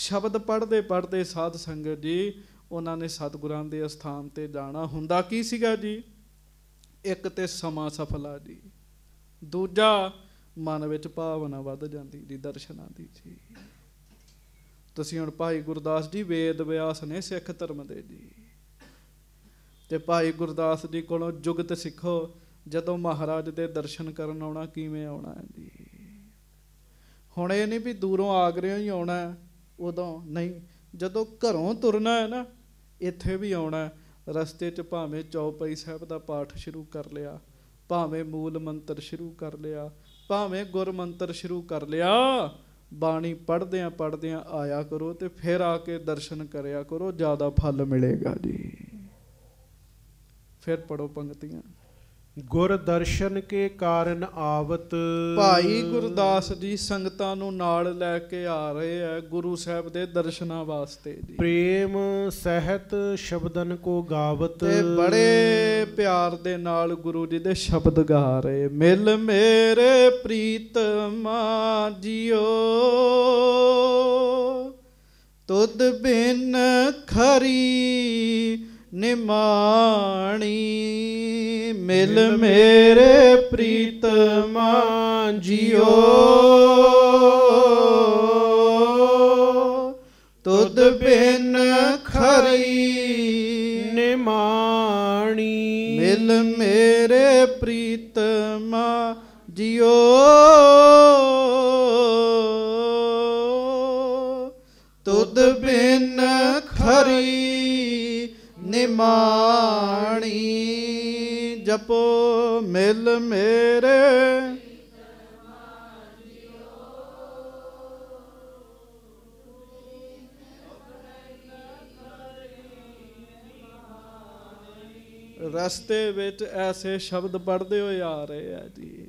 ਸ਼ਬਦ ਪੜਦੇ ਪੜਦੇ ਸਾਧ ਸੰਗਤ ਜੀ ਉਹਨਾਂ ਨੇ ਸਤਿਗੁਰਾਂ ਦੇ ਅਸਥਾਨ ਤੇ ਜਾਣਾ ਹੁੰਦਾ ਕੀ ਸੀਗਾ ਜੀ ਇੱਕ ਤੇ ਸਮਾ ਸਫਲਾ ਜੀ ਦੂਜਾ ਮਨ ਵਿੱਚ ਭਾਵਨਾ ਵੱਧ ਜਾਂਦੀ ਜੀ ਦਰਸ਼ਨਾਂ ਦੀ ਜੀ ਤੁਸੀਂ ਹੁਣ ਭਾਈ ਗੁਰਦਾਸ ਜੀ ਵੇਦ ਵਿਆਸ ਨੇ ਸਿੱਖ ਧਰਮ ਦੇ ਜੀ ਤੇ ਭਾਈ ਗੁਰਦਾਸ ਜੀ ਕੋਲੋਂ ਜੁਗਤ ਸਿੱਖੋ ਜਦੋਂ ਮਹਾਰਾਜ ਦੇ ਦਰਸ਼ਨ ਕਰਨ ਆਉਣਾ ਕਿਵੇਂ ਆਉਣਾ ਹੈ ਜੀ ਹੁਣ ਇਹ ਨਹੀਂ ਵੀ ਦੂਰੋਂ ਆਗਰੇ ਹੀ ਆਉਣਾ ਉਦੋਂ ਨਹੀਂ ਜਦੋਂ ਘਰੋਂ ਤੁਰਨਾ ਹੈ ਨਾ ਇੱਥੇ ਵੀ ਆਉਣਾ ਰਸਤੇ 'ਚ ਭਾਵੇਂ ਚੌਪਈ ਸਾਹਿਬ ਦਾ ਪਾਠ ਸ਼ੁਰੂ ਕਰ ਲਿਆ ਭਾਵੇਂ ਮੂਲ ਮੰਤਰ ਸ਼ੁਰੂ ਕਰ ਲਿਆ ਭਾਵੇਂ ਗੁਰ ਮੰਤਰ ਸ਼ੁਰੂ ਕਰ ਲਿਆ ਬਾਣੀ ਪੜਦਿਆਂ ਪੜਦਿਆਂ ਆਇਆ ਕਰੋ ਤੇ ਫਿਰ ਆ ਕੇ ਦਰਸ਼ਨ ਕਰਿਆ ਕਰੋ ਜ਼ਿਆਦਾ ਫਲ ਮਿਲੇਗਾ ਜੀ ਫਿਰ ਪੜੋ ਪੰਕਤੀਆਂ ਗੁਰ ਦਰਸ਼ਨ ਕੇ ਕਾਰਨ ਆਵਤ ਭਾਈ ਗੁਰਦਾਸ ਜੀ ਸੰਗਤਾਂ ਨੂੰ ਨਾਲ ਲੈ ਕੇ ਆ ਰਹੇ ਹੈ ਗੁਰੂ ਸਾਹਿਬ ਦੇ ਦਰਸ਼ਨਾਂ ਵਾਸਤੇ ਜੀ ਪ੍ਰੇਮ ਸਹਿਤ ਸ਼ਬਦਨ ਕੋ ਗਾਵਤ ਤੇ ਬੜੇ ਪਿਆਰ ਦੇ ਨਾਲ ਗੁਰੂ ਜੀ ਦੇ ਸ਼ਬਦ ਗਾ ਰਹੇ ਮਿਲ ਮੇਰੇ ਪ੍ਰੀਤਮਾ ਜੀਓ ਤੁਧ ਬਿਨ ਖਰੀ ਨਿਮਾਣੀ ਮਿਲ ਮੇਰੇ ਪ੍ਰੀਤਮਾ ਜਿਉ ਤੁਧ ਬਿਨ ਖਰੀ ਨਿਮਾਣੀ ਮਿਲ ਮੇਰੇ ਪ੍ਰੀਤਮਾ ਜਿਉ ਤੁਧ ਬਿਨ ਖਰੀ ਮਾਣੀ ਜਪੋ ਮਿਲ ਮੇਰੇ ਰਸਤੇ ਵਿੱਚ ਐਸੇ ਸ਼ਬਦ ਪੜਦੇ ਹੋਏ ਆ ਰਹੇ ਆ ਜੀ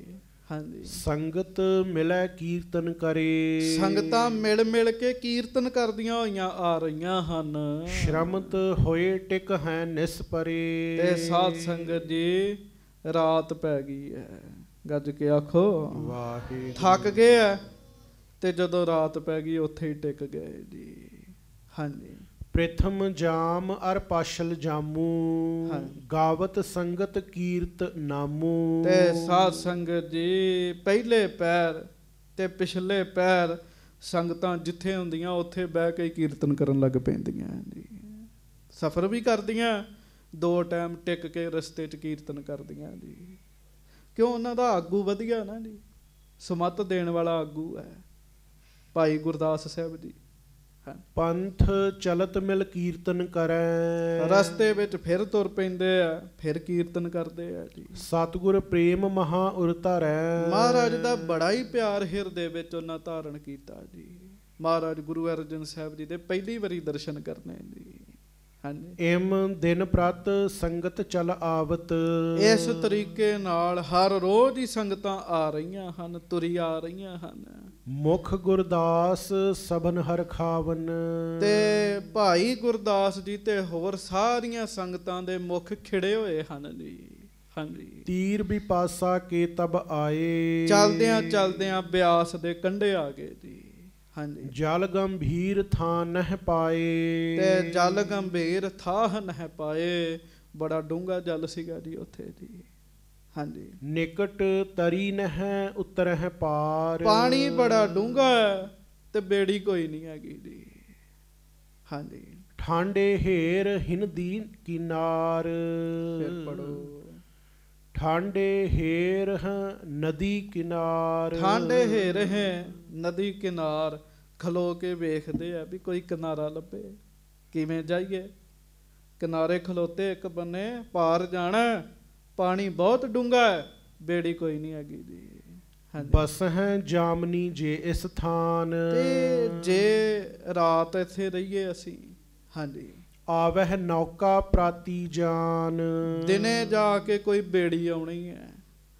ਹਾਂਜੀ ਸੰਗਤ ਮਿਲੈ ਕੀਰਤਨ ਕਰੇ ਸੰਗਤਾਂ ਮਿਲ ਮਿਲ ਕੇ ਕੀਰਤਨ ਕਰਦੀਆਂ ਹੋਈਆਂ ਆ ਰਹੀਆਂ ਹਨ ਸ਼ਰਮਤ ਹੋਏ ਟਿਕ ਹੈ ਨਿਸਪਰੇ ਤੇ ਸਾਧ ਸੰਗਤ ਜੀ ਰਾਤ ਪੈ ਗਈ ਹੈ ਗੱਜ ਕੇ ਆਖੋ ਵਾਹਿਗੁਰੂ ਥੱਕ ਗਏ ਤੇ ਜਦੋਂ ਰਾਤ ਪੈ ਗਈ ਉੱਥੇ ਹੀ ਟਿਕ ਗਏ ਜੀ ਹਾਂਜੀ ਪ੍ਰਥਮ ਜਾਮ ਅਰ ਪਾਸ਼ਲ ਜਾਮੂ ਗਾਵਤ ਸੰਗਤ ਕੀਰਤ ਨਾਮੂ ਤੇ ਸਾਧ ਸੰਗਤ ਜੀ ਪਹਿਲੇ ਪੈਰ ਤੇ ਪਿਛਲੇ ਪੈਰ ਸੰਗਤਾਂ ਜਿੱਥੇ ਹੁੰਦੀਆਂ ਉੱਥੇ ਬਹਿ ਕੇ ਕੀਰਤਨ ਕਰਨ ਲੱਗ ਪੈਂਦੀਆਂ ਜੀ ਸਫ਼ਰ ਵੀ ਕਰਦੀਆਂ ਦੋ ਟਾਈਮ ਟਿਕ ਕੇ ਰਸਤੇ 'ਚ ਕੀਰਤਨ ਕਰਦੀਆਂ ਜੀ ਕਿਉਂ ਉਹਨਾਂ ਦਾ ਆਗੂ ਵਧੀਆ ਨਾ ਜੀ ਸਮਤ ਦੇਣ ਵਾਲਾ ਆਗੂ ਹੈ ਭਾਈ ਗੁਰਦਾਸ ਸਾਹਿਬ ਜੀ ਪੰਥ ਚਲਤ ਮਿਲ ਕੀਰਤਨ ਕਰੈ ਰਸਤੇ ਵਿੱਚ ਫਿਰ ਤੁਰ ਪੈਂਦੇ ਆ ਫਿਰ ਕੀਰਤਨ ਕਰਦੇ ਆ ਜੀ ਸਤਗੁਰ ਪ੍ਰੇਮ ਮਹਾ ਉਰਤਾਰੈ ਮਹਾਰਾਜ ਦਾ ਬੜਾ ਹੀ ਪਿਆਰ ਹਿਰਦੇ ਵਿੱਚ ਉਹਨਾਂ ਧਾਰਨ ਕੀਤਾ ਜੀ ਮਹਾਰਾਜ ਗੁਰੂ ਅਰਜਨ ਸਾਹਿਬ ਜੀ ਦੇ ਪਹਿਲੀ ਵਾਰੀ ਦਰਸ਼ਨ ਕਰਨੇ ਜੀ ਹਾਂਜੀ ਇਮ ਦਿਨ ਪ੍ਰਤ ਸੰਗਤ ਚਲ ਆਵਤ ਇਸ ਤਰੀਕੇ ਨਾਲ ਹਰ ਰੋਜ਼ ਹੀ ਸੰਗਤਾਂ ਆ ਰਹੀਆਂ ਹਨ ਤੁਰੀ ਆ ਰਹੀਆਂ ਹਨ ਮੁਖ ਗੁਰਦਾਸ ਸਭਨ ਹਰ ਖਾਵਨ ਤੇ ਭਾਈ ਗੁਰਦਾਸ ਜੀ ਤੇ ਹੋਰ ਸਾਰੀਆਂ ਸੰਗਤਾਂ ਦੇ ਮੁਖ ਖਿੜੇ ਹੋਏ ਹਨ ਜੀ ਹਾਂਜੀ ਤੀਰ ਵੀ ਪਾਸਾ ਕੇ ਤਬ ਆਏ ਚਲਦਿਆਂ ਚਲਦਿਆਂ ਬਿਆਸ ਦੇ ਕੰਢੇ ਆ ਗਏ ਜੀ ਹਾਂਜੀ ਜਲ ਗੰਭੀਰ ਥਾਂ ਨਹਿ ਪਾਏ ਤੇ ਜਲ ਗੰਭੀਰ ਥਾਂ ਨਹਿ ਪਾਏ ਬੜਾ ਡੂੰਗਾ ਜਲ ਸੀਗਾ ਜੀ ਉੱਥੇ ਜੀ ਹਾਂਜੀ ਨਿਕਟ ਤਰੀ ਨਹਿ ਉੱਤਰ ਹੈ ਪਾਰ ਪਾਣੀ ਬੜਾ ਡੂੰਘਾ ਤੇ ਬੇੜੀ ਕੋਈ ਨਹੀਂ ਹੈਗੀ ਜੀ ਹਾਂਜੀ ਠਾਂਡੇ ਹੇਰ ਹਿੰਦੀ ਕਿਨਾਰ ਫਿਰ ਪੜੋ ਠਾਂਡੇ ਹੇਰ ਨਦੀ ਕਿਨਾਰ ਠਾਂਡੇ ਹੇਰ ਹੈ ਨਦੀ ਕਿਨਾਰ ਖਲੋ ਕੇ ਵੇਖਦੇ ਆ ਵੀ ਕੋਈ ਕਿਨਾਰਾ ਲੱਭੇ ਕਿਵੇਂ ਜਾਈਏ ਕਿਨਾਰੇ ਖਲੋਤੇ ਇੱਕ ਬੰਨੇ ਪਾਰ ਜਾਣਾ ਪਾਣੀ ਬਹੁਤ ਡੂੰਗਾ ਹੈ ਬੇੜੀ ਕੋਈ ਨਹੀਂ ਹੈਗੀ ਦੀ ਬਸ ਹੈ ਜਾਮਨੀ ਜੇ ਇਸ ਥਾਨ ਤੇ ਜੇ ਰਾਤ ਇੱਥੇ ਰਹੀਏ ਅਸੀਂ ਹਾਂਜੀ ਆਵਹਿ ਨੌਕਾ ਪ੍ਰਾਤੀ ਜਾਨ ਦਿਨੇ ਜਾ ਕੇ ਕੋਈ ਬੇੜੀ ਆਉਣੀ ਹੈ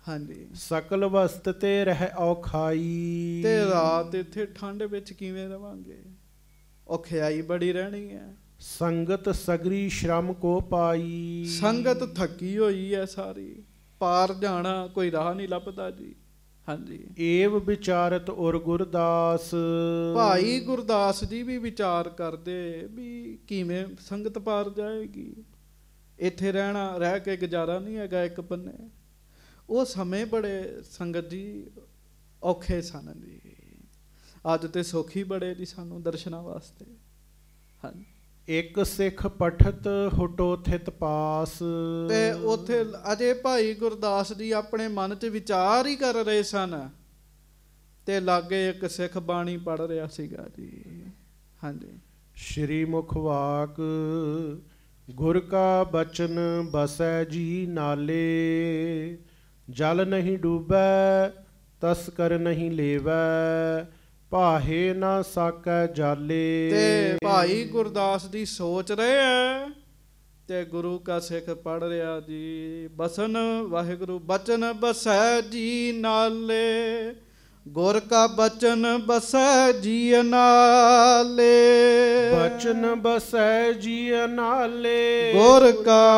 ਹਾਂਜੀ ਸਕਲ ਵਸਤ ਤੇ ਰਹਿ ਔਖਾਈ ਤੇ ਰਾਤ ਇੱਥੇ ਠੰਡ ਵਿੱਚ ਕਿਵੇਂ ਰਵਾਂਗੇ ਔਖਾਈ ਬੜੀ ਰਹਿਣੀ ਹੈ ਸੰਗਤ ਸਗਰੀ ਸ਼ਰਮ ਕੋ ਪਾਈ ਸੰਗਤ ਥੱਕੀ ਹੋਈ ਐ ਸਾਰੀ ਪਾਰ ਜਾਣਾ ਕੋਈ ਰਾਹ ਨਹੀਂ ਲੱਭਦਾ ਜੀ ਹਾਂਜੀ ਏਵ ਵਿਚਾਰਤ ਔਰ ਗੁਰਦਾਸ ਭਾਈ ਗੁਰਦਾਸ ਜੀ ਵੀ ਵਿਚਾਰ ਕਰਦੇ ਵੀ ਕਿਵੇਂ ਸੰਗਤ ਪਾਰ ਜਾਏਗੀ ਇੱਥੇ ਰਹਿਣਾ ਰਹਿ ਕੇ ਗੁਜ਼ਾਰਾ ਨਹੀਂ ਹੈਗਾ ਇੱਕ ਬੰਨੇ ਉਹ ਸਮੇਂ ਬੜੇ ਸੰਗਤ ਜੀ ਔਖੇ ਸਨ ਜੀ ਅੱਜ ਤੇ ਸੋਖੀ ਬੜੇ ਜੀ ਸਾਨੂੰ ਦਰਸ਼ਨਾਂ ਵਾਸਤੇ ਹਾਂਜੀ ਇੱਕ ਸਿੱਖ ਪਠਤ ਹਟੋ ਥਿਤ ਪਾਸ ਤੇ ਉਥੇ ਅਜੇ ਭਾਈ ਗੁਰਦਾਸ ਜੀ ਆਪਣੇ ਮਨ 'ਚ ਵਿਚਾਰ ਹੀ ਕਰ ਰਹੇ ਸਨ ਤੇ ਲਾਗੇ ਇੱਕ ਸਿੱਖ ਬਾਣੀ ਪੜ ਰਿਹਾ ਸੀਗਾ ਜੀ ਹਾਂਜੀ ਸ਼੍ਰੀ ਮੁਖ ਵਾਕ ਗੁਰ ਕਾ ਬਚਨ ਬਸੈ ਜੀ ਨਾਲੇ ਜਲ ਨਹੀਂ ਡੂਬੈ ਤਸ ਕਰ ਨਹੀਂ ਲੇਵੈ ਭਾਹੇ ਨਾ ਸਾਕੈ ਜਾਲੇ ਤੇ ਭਾਈ ਗੁਰਦਾਸ ਦੀ ਸੋਚ ਰਹੇ ਐ ਤੇ ਗੁਰੂ ਕਾ ਸਿੱਖ ਪੜ ਰਿਹਾ ਜੀ ਬਸਨ ਵਾਹਿਗੁਰੂ ਬਚਨ ਬਸੈ ਜੀ ਨਾਲੇ ਗੁਰ ਕਾ ਬਚਨ ਬਸੈ ਜੀ ਨਾਲੇ ਬਚਨ ਬਸੈ ਜੀ ਨਾਲੇ ਗੁਰ ਕਾ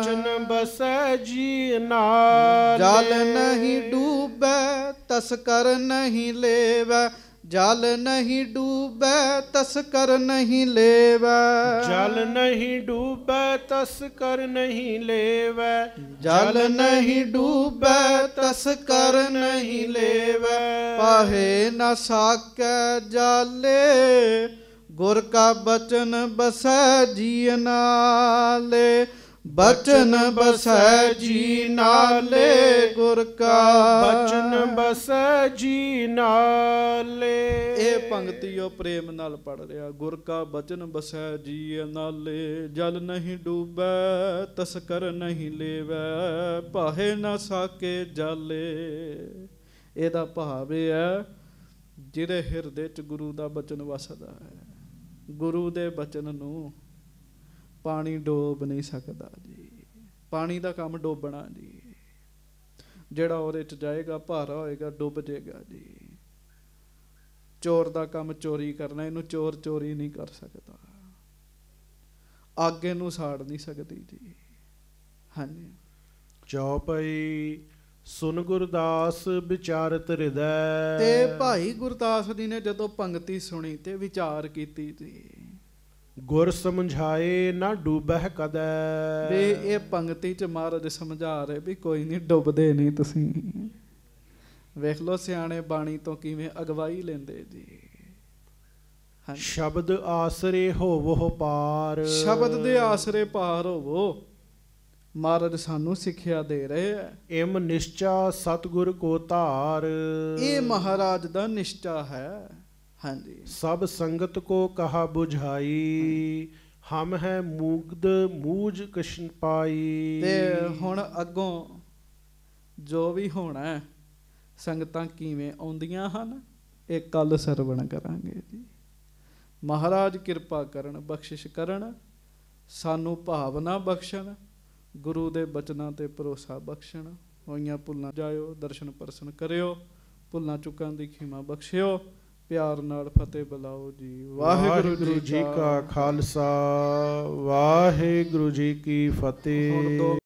ਬਚਨ ਬਸੈ ਜੀ ਨਾਲੇ ਜਲ ਨਹੀਂ ਡੂਬੈ ਤਸ ਕਰ ਨਹੀਂ ਲੇਵੈ ਜਲ ਨਹੀਂ ਡੂਬੈ ਤਸਕਰ ਨਹੀਂ ਲੇਵੈ ਜਲ ਨਹੀਂ ਡੂਬੈ ਤਸਕਰ ਨਹੀਂ ਲੇਵੈ ਜਲ ਨਹੀਂ ਡੂਬੈ ਤਸਕਰ ਨਹੀਂ ਲੇਵੈ ਪਾਹੇ ਨਾ ਸਾਕੈ ਜਾਲੇ ਗੁਰ ਕਾ ਬਚਨ ਬਸੈ ਜੀਨਾਲੇ ਬਚਨ ਬਸੈ ਜੀ ਨਾਲੇ ਗੁਰ ਕਾ ਬਚਨ ਬਸੈ ਜੀ ਨਾਲੇ ਇਹ ਪੰਕਤੀ ਉਹ ਪ੍ਰੇਮ ਨਾਲ ਪੜ ਰਿਹਾ ਗੁਰ ਕਾ ਬਚਨ ਬਸੈ ਜੀ ਨਾਲੇ ਜਲ ਨਹੀਂ ਡੂਬੈ ਤਸਕਰ ਨਹੀਂ ਲੇਵੈ ਪਾਹੇ ਨਾ ਸਾਕੇ ਜਾਲੇ ਇਹਦਾ ਭਾਵ ਇਹ ਹੈ ਜਿਹਦੇ ਹਿਰਦੇ ਚ ਗੁਰੂ ਦਾ ਬਚਨ ਵਸਦਾ ਹੈ ਗੁਰੂ ਦੇ ਬਚਨ ਨੂੰ ਪਾਣੀ ਡੋਬ ਨਹੀਂ ਸਕਦਾ ਜੀ ਪਾਣੀ ਦਾ ਕੰਮ ਡੋਬਣਾ ਜੀ ਜਿਹੜਾ ਉਹਦੇ ਚ ਜਾਏਗਾ ਭਾਰਾ ਹੋਏਗਾ ਡੁੱਬ ਜਾਏਗਾ ਜੀ ਚੋਰ ਦਾ ਕੰਮ ਚੋਰੀ ਕਰਨਾ ਇਹਨੂੰ ਚੋਰ ਚੋਰੀ ਨਹੀਂ ਕਰ ਸਕਦਾ ਆਗੇ ਨੂੰ ਸਾੜ ਨਹੀਂ ਸਕਦੀ ਜੀ ਹਾਂਜੀ ਚੌਪਈ ਸੁਨ ਗੁਰਦਾਸ ਵਿਚਾਰਤ ਹਿਰਦੈ ਤੇ ਭਾਈ ਗੁਰਦਾਸ ਜੀ ਨੇ ਜਦੋਂ ਪੰਕਤੀ ਸੁਣੀ ਤੇ ਵਿਚਾਰ ਕੀਤੀ ਜੀ ਗੁਰ ਸਮਝਾਏ ਨਾ ਡੂਬਹਿ ਕਦੈ ਵੇ ਇਹ ਪੰਕਤੀ ਚ ਮਹਾਰਾਜ ਸਮਝਾ ਰਹੇ ਵੀ ਕੋਈ ਨਹੀਂ ਡੁੱਬਦੇ ਨਹੀਂ ਤੁਸੀਂ ਵੇਖ ਲਓ ਸਿਆਣੇ ਬਾਣੀ ਤੋਂ ਕਿਵੇਂ ਅਗਵਾਈ ਲੈਂਦੇ ਜੀ ਸ਼ਬਦ ਆਸਰੇ ਹੋਵੋ ਪਾਰ ਸ਼ਬਦ ਦੇ ਆਸਰੇ ਪਾਰ ਹੋਵੋ ਮਹਾਰਾਜ ਸਾਨੂੰ ਸਿੱਖਿਆ ਦੇ ਰਹੇ ਐ ਇਮ ਨਿਸ਼ਚਾ ਸਤਗੁਰ ਕੋ ਧਾਰ ਇਹ ਮਹਾਰਾਜ ਦਾ ਨਿਸ਼ਚਾ ਹੈ ਹਾਂਜੀ ਸਭ ਸੰਗਤ ਕੋ ਕਹਾ 부ਝਾਈ ਹਮ ਹੈ ਮੂਗਦ ਮੂਜ ਕਸ਼ਨ ਪਾਈ ਤੇ ਹੁਣ ਅੱਗੋਂ ਜੋ ਵੀ ਹੋਣਾ ਸੰਗਤਾਂ ਕਿਵੇਂ ਆਉਂਦੀਆਂ ਹਨ ਇਹ ਕੱਲ ਸਰਵਣ ਕਰਾਂਗੇ ਜੀ ਮਹਾਰਾਜ ਕਿਰਪਾ ਕਰਨ ਬਖਸ਼ਿਸ਼ ਕਰਨ ਸਾਨੂੰ ਭਾਵਨਾ ਬਖਸ਼ਣ ਗੁਰੂ ਦੇ ਬਚਨਾਂ ਤੇ ਭਰੋਸਾ ਬਖਸ਼ਣ ਹੋਈਆਂ ਭੁੱਲਾਂ ਜਾਇਓ ਦਰਸ਼ਨ ਪਰਸਨ ਕਰਿਓ ਭੁੱਲਾਂ ਚੁੱਕਾਂ ਦੀ ਖਿਮਾ ਬਖਸ਼ਿਓ ਪਿਆਰ ਨਾਲ ਫਤਿਹ ਬੁਲਾਓ ਜੀ ਵਾਹਿਗੁਰੂ ਜੀ ਕਾ ਖਾਲਸਾ ਵਾਹਿਗੁਰੂ ਜੀ ਕੀ ਫਤਿਹ